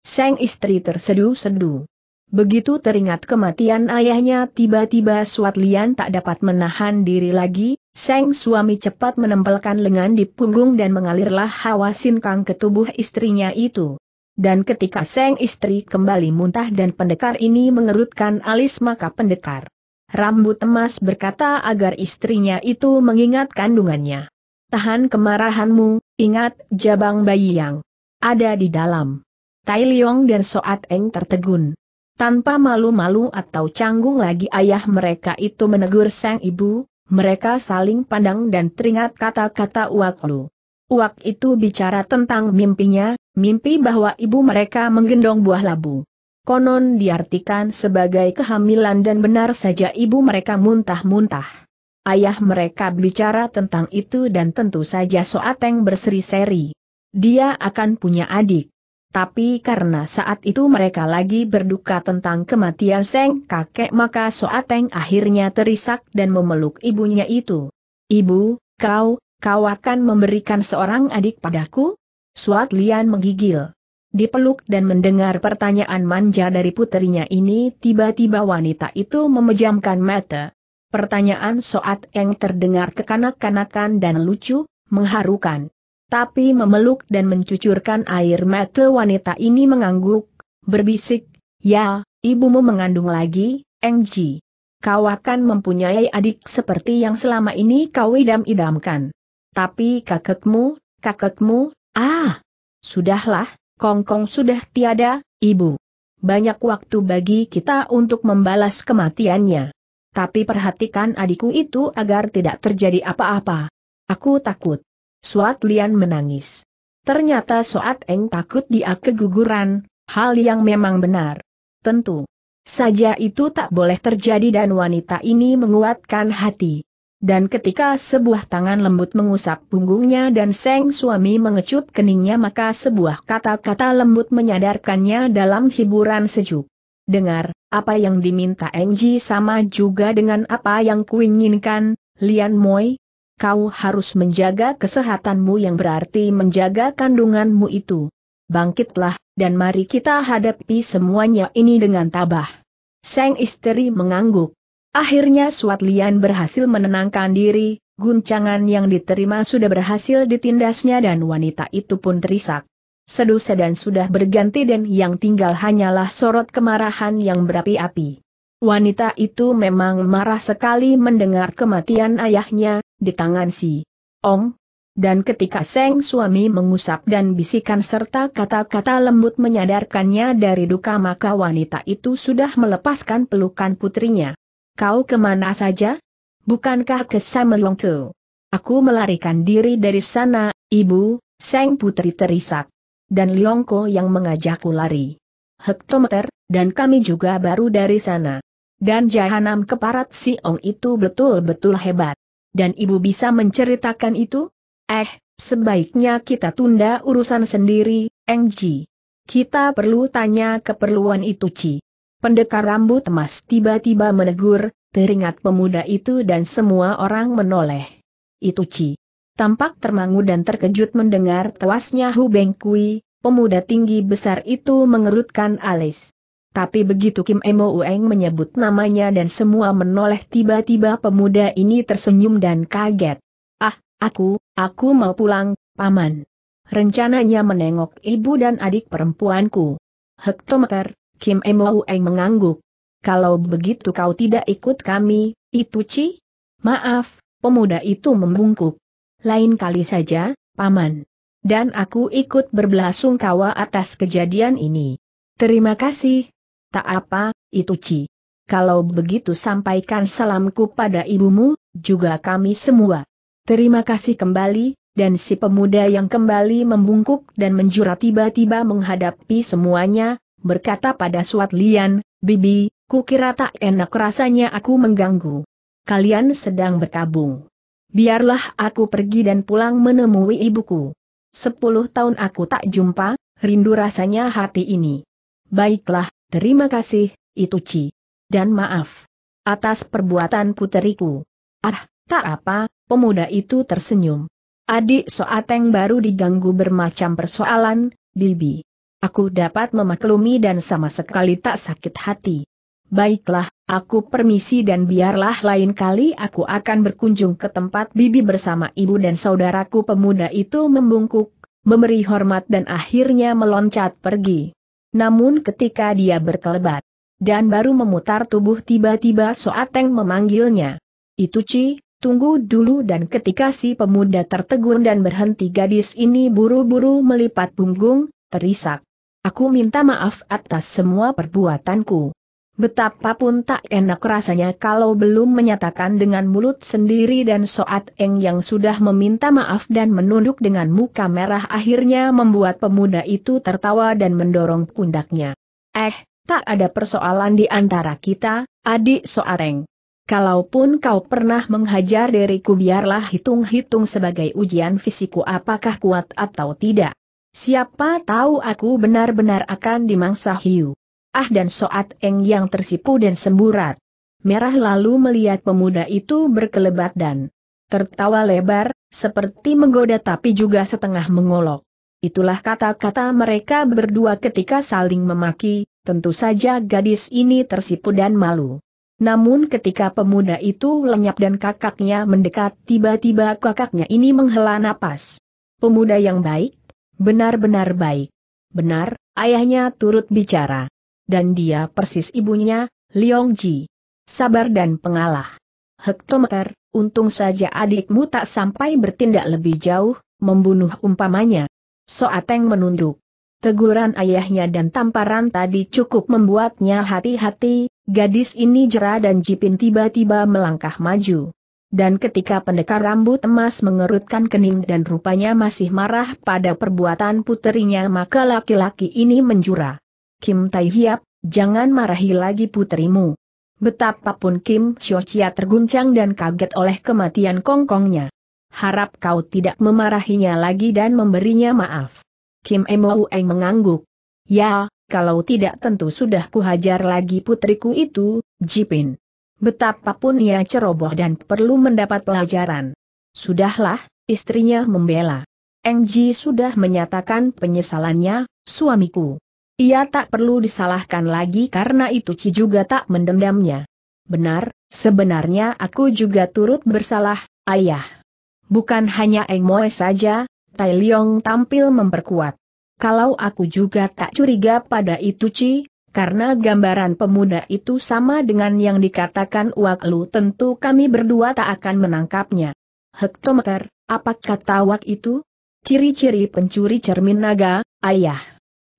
Sang istri tersedu sedu. Begitu teringat kematian ayahnya tiba-tiba Suat Lian tak dapat menahan diri lagi, Seng suami cepat menempelkan lengan di punggung dan mengalirlah hawa sinkang ke tubuh istrinya itu. Dan ketika sang istri kembali muntah dan pendekar ini mengerutkan alis maka pendekar rambut emas berkata agar istrinya itu mengingat kandungannya. Tahan kemarahanmu, ingat jabang bayi yang ada di dalam. Tai Liong dan Soat Eng tertegun. Tanpa malu-malu atau canggung lagi ayah mereka itu menegur sang ibu, mereka saling pandang dan teringat kata-kata Wak Lu. Uak itu bicara tentang mimpinya, mimpi bahwa ibu mereka menggendong buah labu. Konon diartikan sebagai kehamilan dan benar saja ibu mereka muntah-muntah. Ayah mereka bicara tentang itu dan tentu saja Soateng berseri-seri. Dia akan punya adik. Tapi karena saat itu mereka lagi berduka tentang kematian Seng kakek maka Soateng akhirnya terisak dan memeluk ibunya itu. Ibu, kau, kau akan memberikan seorang adik padaku? Suat Lian menggigil. Dipeluk dan mendengar pertanyaan manja dari puterinya ini tiba-tiba wanita itu memejamkan mata. Pertanyaan Soat yang terdengar kekanak-kanakan dan lucu, mengharukan. Tapi memeluk dan mencucurkan air mata wanita ini mengangguk, berbisik, ya, ibumu mengandung lagi, Eng Ji. Kau akan mempunyai adik seperti yang selama ini kau idam-idamkan. Tapi kakekmu, kakekmu, ah! Sudahlah, Kongkong sudah tiada, ibu. Banyak waktu bagi kita untuk membalas kematiannya. Tapi perhatikan adikku itu agar tidak terjadi apa-apa. Aku takut. Suat Lian menangis. Ternyata Suat Eng takut dia keguguran, hal yang memang benar. Tentu saja itu tak boleh terjadi dan wanita ini menguatkan hati. Dan ketika sebuah tangan lembut mengusap punggungnya dan sang suami mengecup keningnya maka sebuah kata-kata lembut menyadarkannya dalam hiburan sejuk. Dengar, apa yang diminta Engji sama juga dengan apa yang kuinginkan, Lian Moi. Kau harus menjaga kesehatanmu yang berarti menjaga kandunganmu itu. Bangkitlah, dan mari kita hadapi semuanya ini dengan tabah. Sang istri mengangguk. Akhirnya Suat Lian berhasil menenangkan diri, guncangan yang diterima sudah berhasil ditindasnya dan wanita itu pun terisak. Seduh sedan sudah berganti dan yang tinggal hanyalah sorot kemarahan yang berapi-api. Wanita itu memang marah sekali mendengar kematian ayahnya, di tangan si Ong. Dan ketika Seng suami mengusap dan bisikan serta kata-kata lembut menyadarkannya dari duka maka wanita itu sudah melepaskan pelukan putrinya. Kau kemana saja? Bukankah ke Tu? Aku melarikan diri dari sana, ibu, Seng Putri terisak. Dan Liongko yang mengajakku lari. Hektometer, dan kami juga baru dari sana. Dan jahanam keparat si Ong itu betul-betul hebat. Dan ibu bisa menceritakan itu? Eh, sebaiknya kita tunda urusan sendiri, Engji. Kita perlu tanya keperluan itu Ci. Pendekar rambut emas tiba-tiba menegur, teringat pemuda itu dan semua orang menoleh. Itu Ci. Tampak termangu dan terkejut mendengar tewasnya Hu Beng Kui, pemuda tinggi besar itu mengerutkan alis. Tapi begitu Kim Emo Ueng menyebut namanya dan semua menoleh tiba-tiba pemuda ini tersenyum dan kaget. Ah, aku, aku mau pulang, paman. Rencananya menengok ibu dan adik perempuanku. Hektometer, Kim Emou Eng mengangguk. Kalau begitu kau tidak ikut kami, itu Ci? Maaf, pemuda itu membungkuk. Lain kali saja, Paman. Dan aku ikut berbelasungkawa atas kejadian ini. Terima kasih. Tak apa, itu Ci. Kalau begitu sampaikan salamku pada ibumu, juga kami semua. Terima kasih kembali, dan si pemuda yang kembali membungkuk dan menjura tiba-tiba menghadapi semuanya, berkata pada Suat Lian, Bibi, kukira tak enak rasanya aku mengganggu. Kalian sedang berkabung. Biarlah aku pergi dan pulang menemui ibuku. Sepuluh tahun aku tak jumpa, rindu rasanya hati ini. Baiklah, terima kasih, Itu Ituci. Dan maaf. Atas perbuatan puteriku. Ah, tak apa, pemuda itu tersenyum. Adik Soateng baru diganggu bermacam persoalan, Bibi. Aku dapat memaklumi dan sama sekali tak sakit hati. Baiklah, aku permisi dan biarlah lain kali aku akan berkunjung ke tempat bibi bersama ibu dan saudaraku pemuda itu membungkuk, memberi hormat dan akhirnya meloncat pergi. Namun ketika dia berkelebat dan baru memutar tubuh tiba-tiba Soateng memanggilnya. Itu Ci, tunggu dulu dan ketika si pemuda tertegun dan berhenti gadis ini buru-buru melipat punggung, terisak. Aku minta maaf atas semua perbuatanku. Betapapun tak enak rasanya kalau belum menyatakan dengan mulut sendiri dan Soat Eng yang sudah meminta maaf dan menunduk dengan muka merah akhirnya membuat pemuda itu tertawa dan mendorong pundaknya. Eh, tak ada persoalan di antara kita, adik Soat Eng. Kalaupun kau pernah menghajar diriku biarlah hitung-hitung sebagai ujian fisiku apakah kuat atau tidak. Siapa tahu aku benar-benar akan dimangsa hiu. Ah dan Soat Eng yang tersipu dan semburat. Merah lalu melihat pemuda itu berkelebat dan tertawa lebar, seperti menggoda tapi juga setengah mengolok. Itulah kata-kata mereka berdua ketika saling memaki, tentu saja gadis ini tersipu dan malu. Namun ketika pemuda itu lenyap dan kakaknya mendekat tiba-tiba kakaknya ini menghela napas. Pemuda yang baik, Benar-benar baik. Benar, ayahnya turut bicara. Dan dia persis ibunya, Liong Ji. Sabar dan pengalah. Hektometer, untung saja adikmu tak sampai bertindak lebih jauh, membunuh umpamanya. Soateng menunduk. Teguran ayahnya dan tamparan tadi cukup membuatnya hati-hati, gadis ini jera dan Jipin tiba-tiba melangkah maju. Dan ketika pendekar rambut emas mengerutkan kening dan rupanya masih marah pada perbuatan puterinya maka laki-laki ini menjura. Kim Tai Hiap, jangan marahi lagi puterimu. Betapapun Kim Xiaochia terguncang dan kaget oleh kematian kongkongnya. Harap kau tidak memarahinya lagi dan memberinya maaf. Kim Emoueng mengangguk. Ya, kalau tidak tentu sudah kuhajar lagi putriku itu, Jipin betapapun ia ceroboh dan perlu mendapat pelajaran. Sudahlah, istrinya membela. Engji sudah menyatakan penyesalannya, suamiku. Ia tak perlu disalahkan lagi karena itu Ci juga tak mendendamnya. Benar, sebenarnya aku juga turut bersalah, ayah. Bukan hanya Eng Moe saja, Tai Leong tampil memperkuat. Kalau aku juga tak curiga pada itu Ci, karena gambaran pemuda itu sama dengan yang dikatakan Wak Lu tentu kami berdua tak akan menangkapnya. Hektometer, apa kata Wak itu? Ciri-ciri pencuri cermin naga, ayah.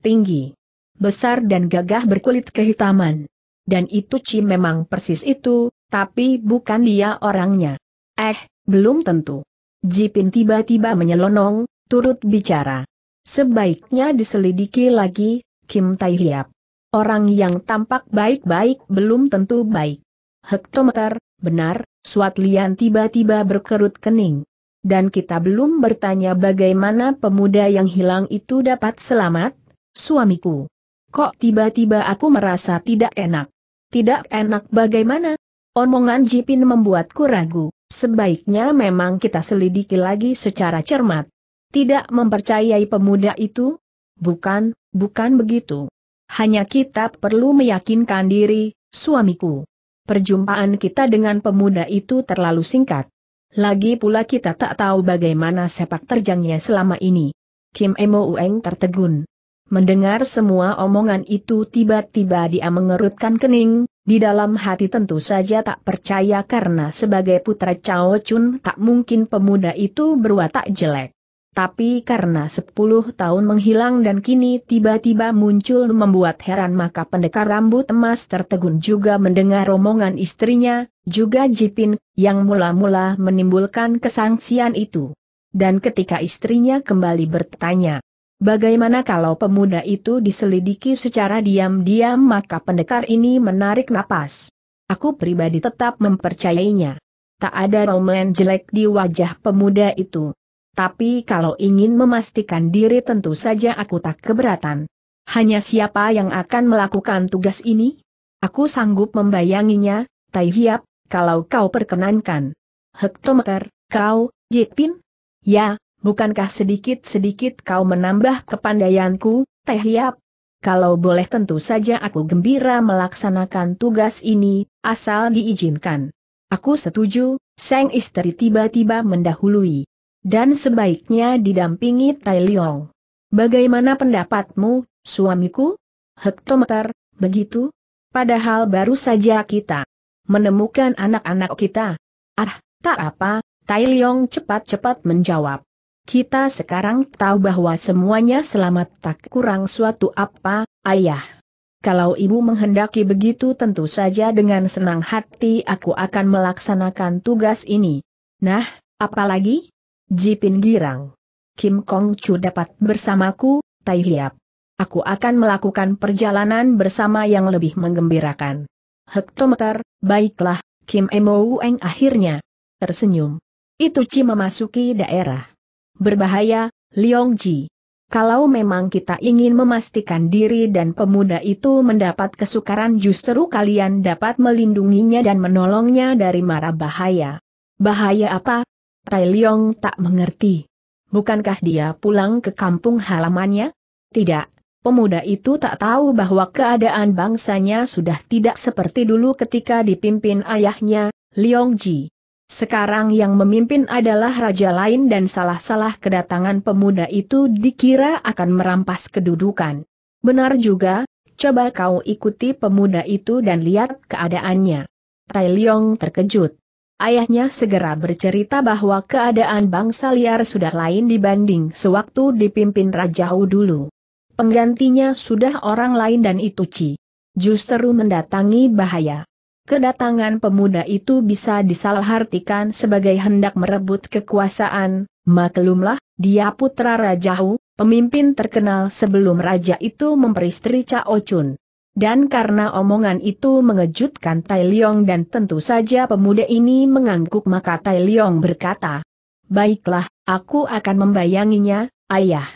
Tinggi. Besar dan gagah berkulit kehitaman. Dan itu Ci memang persis itu, tapi bukan dia orangnya. Eh, belum tentu. Jipin tiba-tiba menyelonong, turut bicara. Sebaiknya diselidiki lagi, Kim Tai Hiap orang yang tampak baik-baik belum tentu baik. Hektometer, benar, Suat Lian tiba-tiba berkerut kening. Dan kita belum bertanya bagaimana pemuda yang hilang itu dapat selamat, suamiku. Kok tiba-tiba aku merasa tidak enak? Tidak enak bagaimana? Omongan Jipin membuatku ragu, sebaiknya memang kita selidiki lagi secara cermat. Tidak mempercayai pemuda itu? Bukan, bukan begitu. Hanya kita perlu meyakinkan diri, suamiku. Perjumpaan kita dengan pemuda itu terlalu singkat. Lagi pula kita tak tahu bagaimana sepak terjangnya selama ini. Kim Emo Ueng tertegun. Mendengar semua omongan itu tiba-tiba dia mengerutkan kening, di dalam hati tentu saja tak percaya karena sebagai putra Cao Chun tak mungkin pemuda itu berwatak jelek tapi karena sepuluh tahun menghilang dan kini tiba-tiba muncul membuat heran maka pendekar rambut emas tertegun juga mendengar omongan istrinya, juga Jipin, yang mula-mula menimbulkan kesangsian itu. Dan ketika istrinya kembali bertanya, bagaimana kalau pemuda itu diselidiki secara diam-diam maka pendekar ini menarik napas. Aku pribadi tetap mempercayainya. Tak ada roman jelek di wajah pemuda itu tapi kalau ingin memastikan diri tentu saja aku tak keberatan. Hanya siapa yang akan melakukan tugas ini? Aku sanggup membayanginya, Tai Hiap, kalau kau perkenankan. Hektometer, kau, Jipin? Ya, bukankah sedikit-sedikit kau menambah kepandaianku, Tai Hiap? Kalau boleh tentu saja aku gembira melaksanakan tugas ini, asal diizinkan. Aku setuju, Sang istri tiba-tiba mendahului. Dan sebaiknya didampingi Tai Liong. Bagaimana pendapatmu, suamiku? Hektometer, begitu? Padahal baru saja kita menemukan anak-anak kita. Ah, tak apa, Tai Liong cepat-cepat menjawab. Kita sekarang tahu bahwa semuanya selamat tak kurang suatu apa, ayah. Kalau ibu menghendaki begitu tentu saja dengan senang hati aku akan melaksanakan tugas ini. Nah, apalagi? Jipin girang. Kim Kong Chu dapat bersamaku, Tai Hiap. Aku akan melakukan perjalanan bersama yang lebih menggembirakan. Hektometer, baiklah, Kim Emo Eng akhirnya tersenyum. Itu Ci memasuki daerah. Berbahaya, Liong Ji. Kalau memang kita ingin memastikan diri dan pemuda itu mendapat kesukaran justru kalian dapat melindunginya dan menolongnya dari mara bahaya. Bahaya apa, Tai Leong tak mengerti. Bukankah dia pulang ke kampung halamannya? Tidak, pemuda itu tak tahu bahwa keadaan bangsanya sudah tidak seperti dulu ketika dipimpin ayahnya, Leong Ji. Sekarang yang memimpin adalah raja lain dan salah-salah kedatangan pemuda itu dikira akan merampas kedudukan. Benar juga, coba kau ikuti pemuda itu dan lihat keadaannya. Tai Leong terkejut. Ayahnya segera bercerita bahwa keadaan bangsa liar sudah lain dibanding sewaktu dipimpin Raja Hu dulu. Penggantinya sudah orang lain dan itu Ci. Justru mendatangi bahaya. Kedatangan pemuda itu bisa disalahartikan sebagai hendak merebut kekuasaan, maklumlah, dia putra Raja Hu, pemimpin terkenal sebelum raja itu memperistri Cao Chun. Dan karena omongan itu mengejutkan Tai Liong dan tentu saja pemuda ini mengangguk maka Tai Liong berkata, Baiklah, aku akan membayanginya, ayah.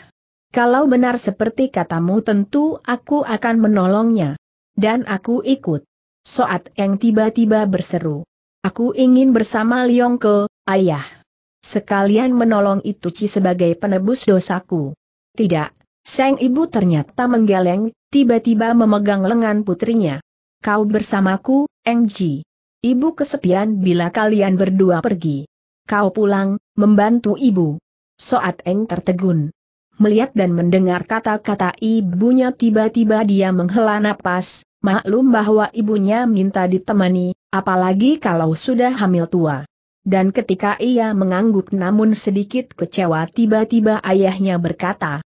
Kalau benar seperti katamu tentu aku akan menolongnya. Dan aku ikut. Soat Eng tiba-tiba berseru. Aku ingin bersama Liong ke, ayah. Sekalian menolong itu Ituci sebagai penebus dosaku. Tidak, Sang ibu ternyata menggeleng, tiba-tiba memegang lengan putrinya. Kau bersamaku, Engji. Ibu kesepian bila kalian berdua pergi. Kau pulang, membantu ibu. Soat Eng tertegun. Melihat dan mendengar kata-kata ibunya tiba-tiba dia menghela napas, maklum bahwa ibunya minta ditemani, apalagi kalau sudah hamil tua. Dan ketika ia mengangguk namun sedikit kecewa tiba-tiba ayahnya berkata,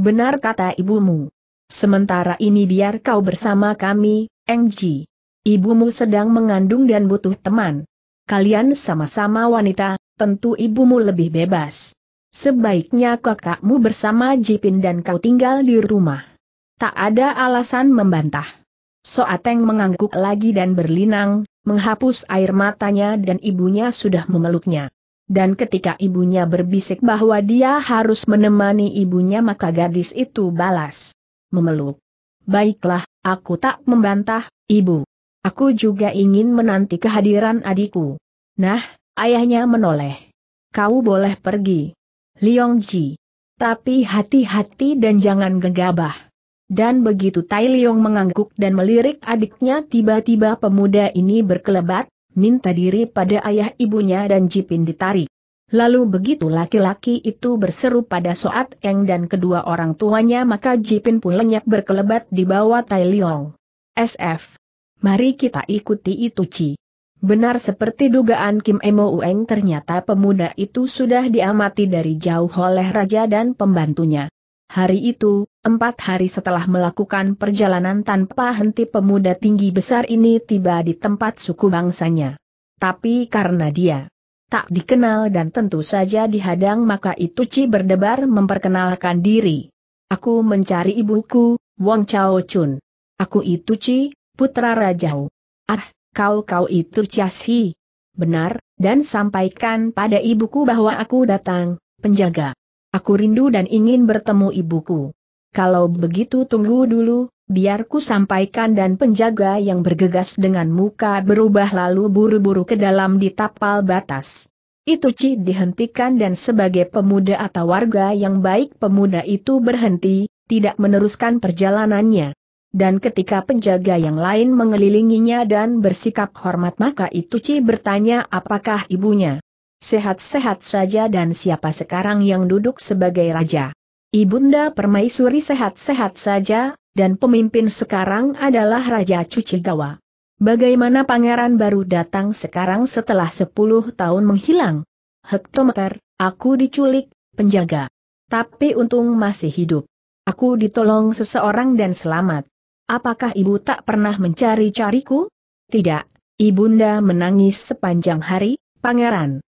Benar kata ibumu. Sementara ini biar kau bersama kami, Engji. Ibumu sedang mengandung dan butuh teman. Kalian sama-sama wanita, tentu ibumu lebih bebas. Sebaiknya kakakmu bersama Jipin dan kau tinggal di rumah. Tak ada alasan membantah. Soateng mengangguk lagi dan berlinang, menghapus air matanya dan ibunya sudah memeluknya dan ketika ibunya berbisik bahwa dia harus menemani ibunya maka gadis itu balas. Memeluk. Baiklah, aku tak membantah, ibu. Aku juga ingin menanti kehadiran adikku. Nah, ayahnya menoleh. Kau boleh pergi. Liong Ji. Tapi hati-hati dan jangan gegabah. Dan begitu Tai Leong mengangguk dan melirik adiknya tiba-tiba pemuda ini berkelebat, minta diri pada ayah ibunya dan Jipin ditarik. Lalu begitu laki-laki itu berseru pada Soat Eng dan kedua orang tuanya maka Jipin pun lenyap berkelebat di bawah Tai Liong. SF. Mari kita ikuti itu Ci. Benar seperti dugaan Kim Emo Ueng ternyata pemuda itu sudah diamati dari jauh oleh raja dan pembantunya. Hari itu, empat hari setelah melakukan perjalanan tanpa henti pemuda tinggi besar ini tiba di tempat suku bangsanya. Tapi karena dia tak dikenal dan tentu saja dihadang maka itu Ci berdebar memperkenalkan diri. Aku mencari ibuku, Wong Chao Chun. Aku itu Ci, putra Rajau. Ah, kau-kau itu Ciasi. Benar, dan sampaikan pada ibuku bahwa aku datang, penjaga. Aku rindu dan ingin bertemu ibuku. Kalau begitu tunggu dulu, biarku sampaikan dan penjaga yang bergegas dengan muka berubah lalu buru-buru ke dalam di tapal batas. Itu Ci dihentikan dan sebagai pemuda atau warga yang baik pemuda itu berhenti, tidak meneruskan perjalanannya. Dan ketika penjaga yang lain mengelilinginya dan bersikap hormat maka itu Ci bertanya apakah ibunya. Sehat-sehat saja dan siapa sekarang yang duduk sebagai raja? Ibunda Permaisuri sehat-sehat saja, dan pemimpin sekarang adalah Raja Cucigawa. Bagaimana pangeran baru datang sekarang setelah 10 tahun menghilang? Hektometer, aku diculik, penjaga. Tapi untung masih hidup. Aku ditolong seseorang dan selamat. Apakah ibu tak pernah mencari-cariku? Tidak, ibunda menangis sepanjang hari, pangeran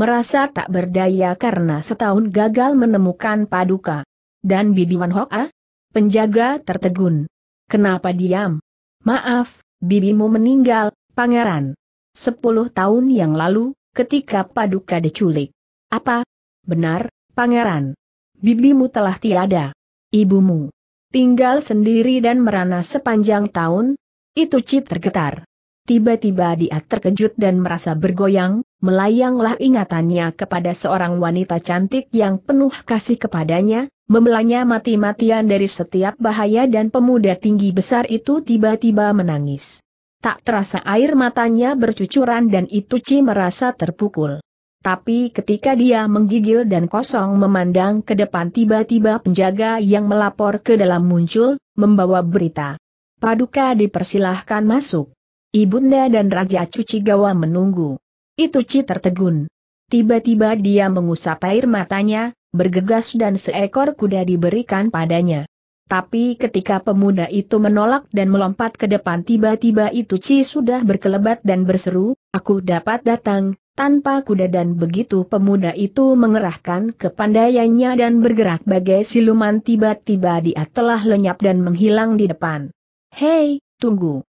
merasa tak berdaya karena setahun gagal menemukan paduka. Dan Bibi Wan Hoa? Ah, penjaga tertegun. Kenapa diam? Maaf, bibimu meninggal, pangeran. Sepuluh tahun yang lalu, ketika paduka diculik. Apa? Benar, pangeran. Bibimu telah tiada. Ibumu tinggal sendiri dan merana sepanjang tahun. Itu Cip tergetar. Tiba-tiba dia terkejut dan merasa bergoyang, melayanglah ingatannya kepada seorang wanita cantik yang penuh kasih kepadanya, membelanya mati-matian dari setiap bahaya dan pemuda tinggi besar itu tiba-tiba menangis. Tak terasa air matanya bercucuran dan Ituci merasa terpukul. Tapi ketika dia menggigil dan kosong memandang ke depan tiba-tiba penjaga yang melapor ke dalam muncul, membawa berita. Paduka dipersilahkan masuk. Ibunda dan Raja Cuci Gawa menunggu. Itu Ci tertegun. Tiba-tiba dia mengusap air matanya, bergegas dan seekor kuda diberikan padanya. Tapi ketika pemuda itu menolak dan melompat ke depan tiba-tiba itu Ci sudah berkelebat dan berseru, aku dapat datang, tanpa kuda dan begitu pemuda itu mengerahkan kepandaiannya dan bergerak bagai siluman tiba-tiba dia telah lenyap dan menghilang di depan. Hei, tunggu.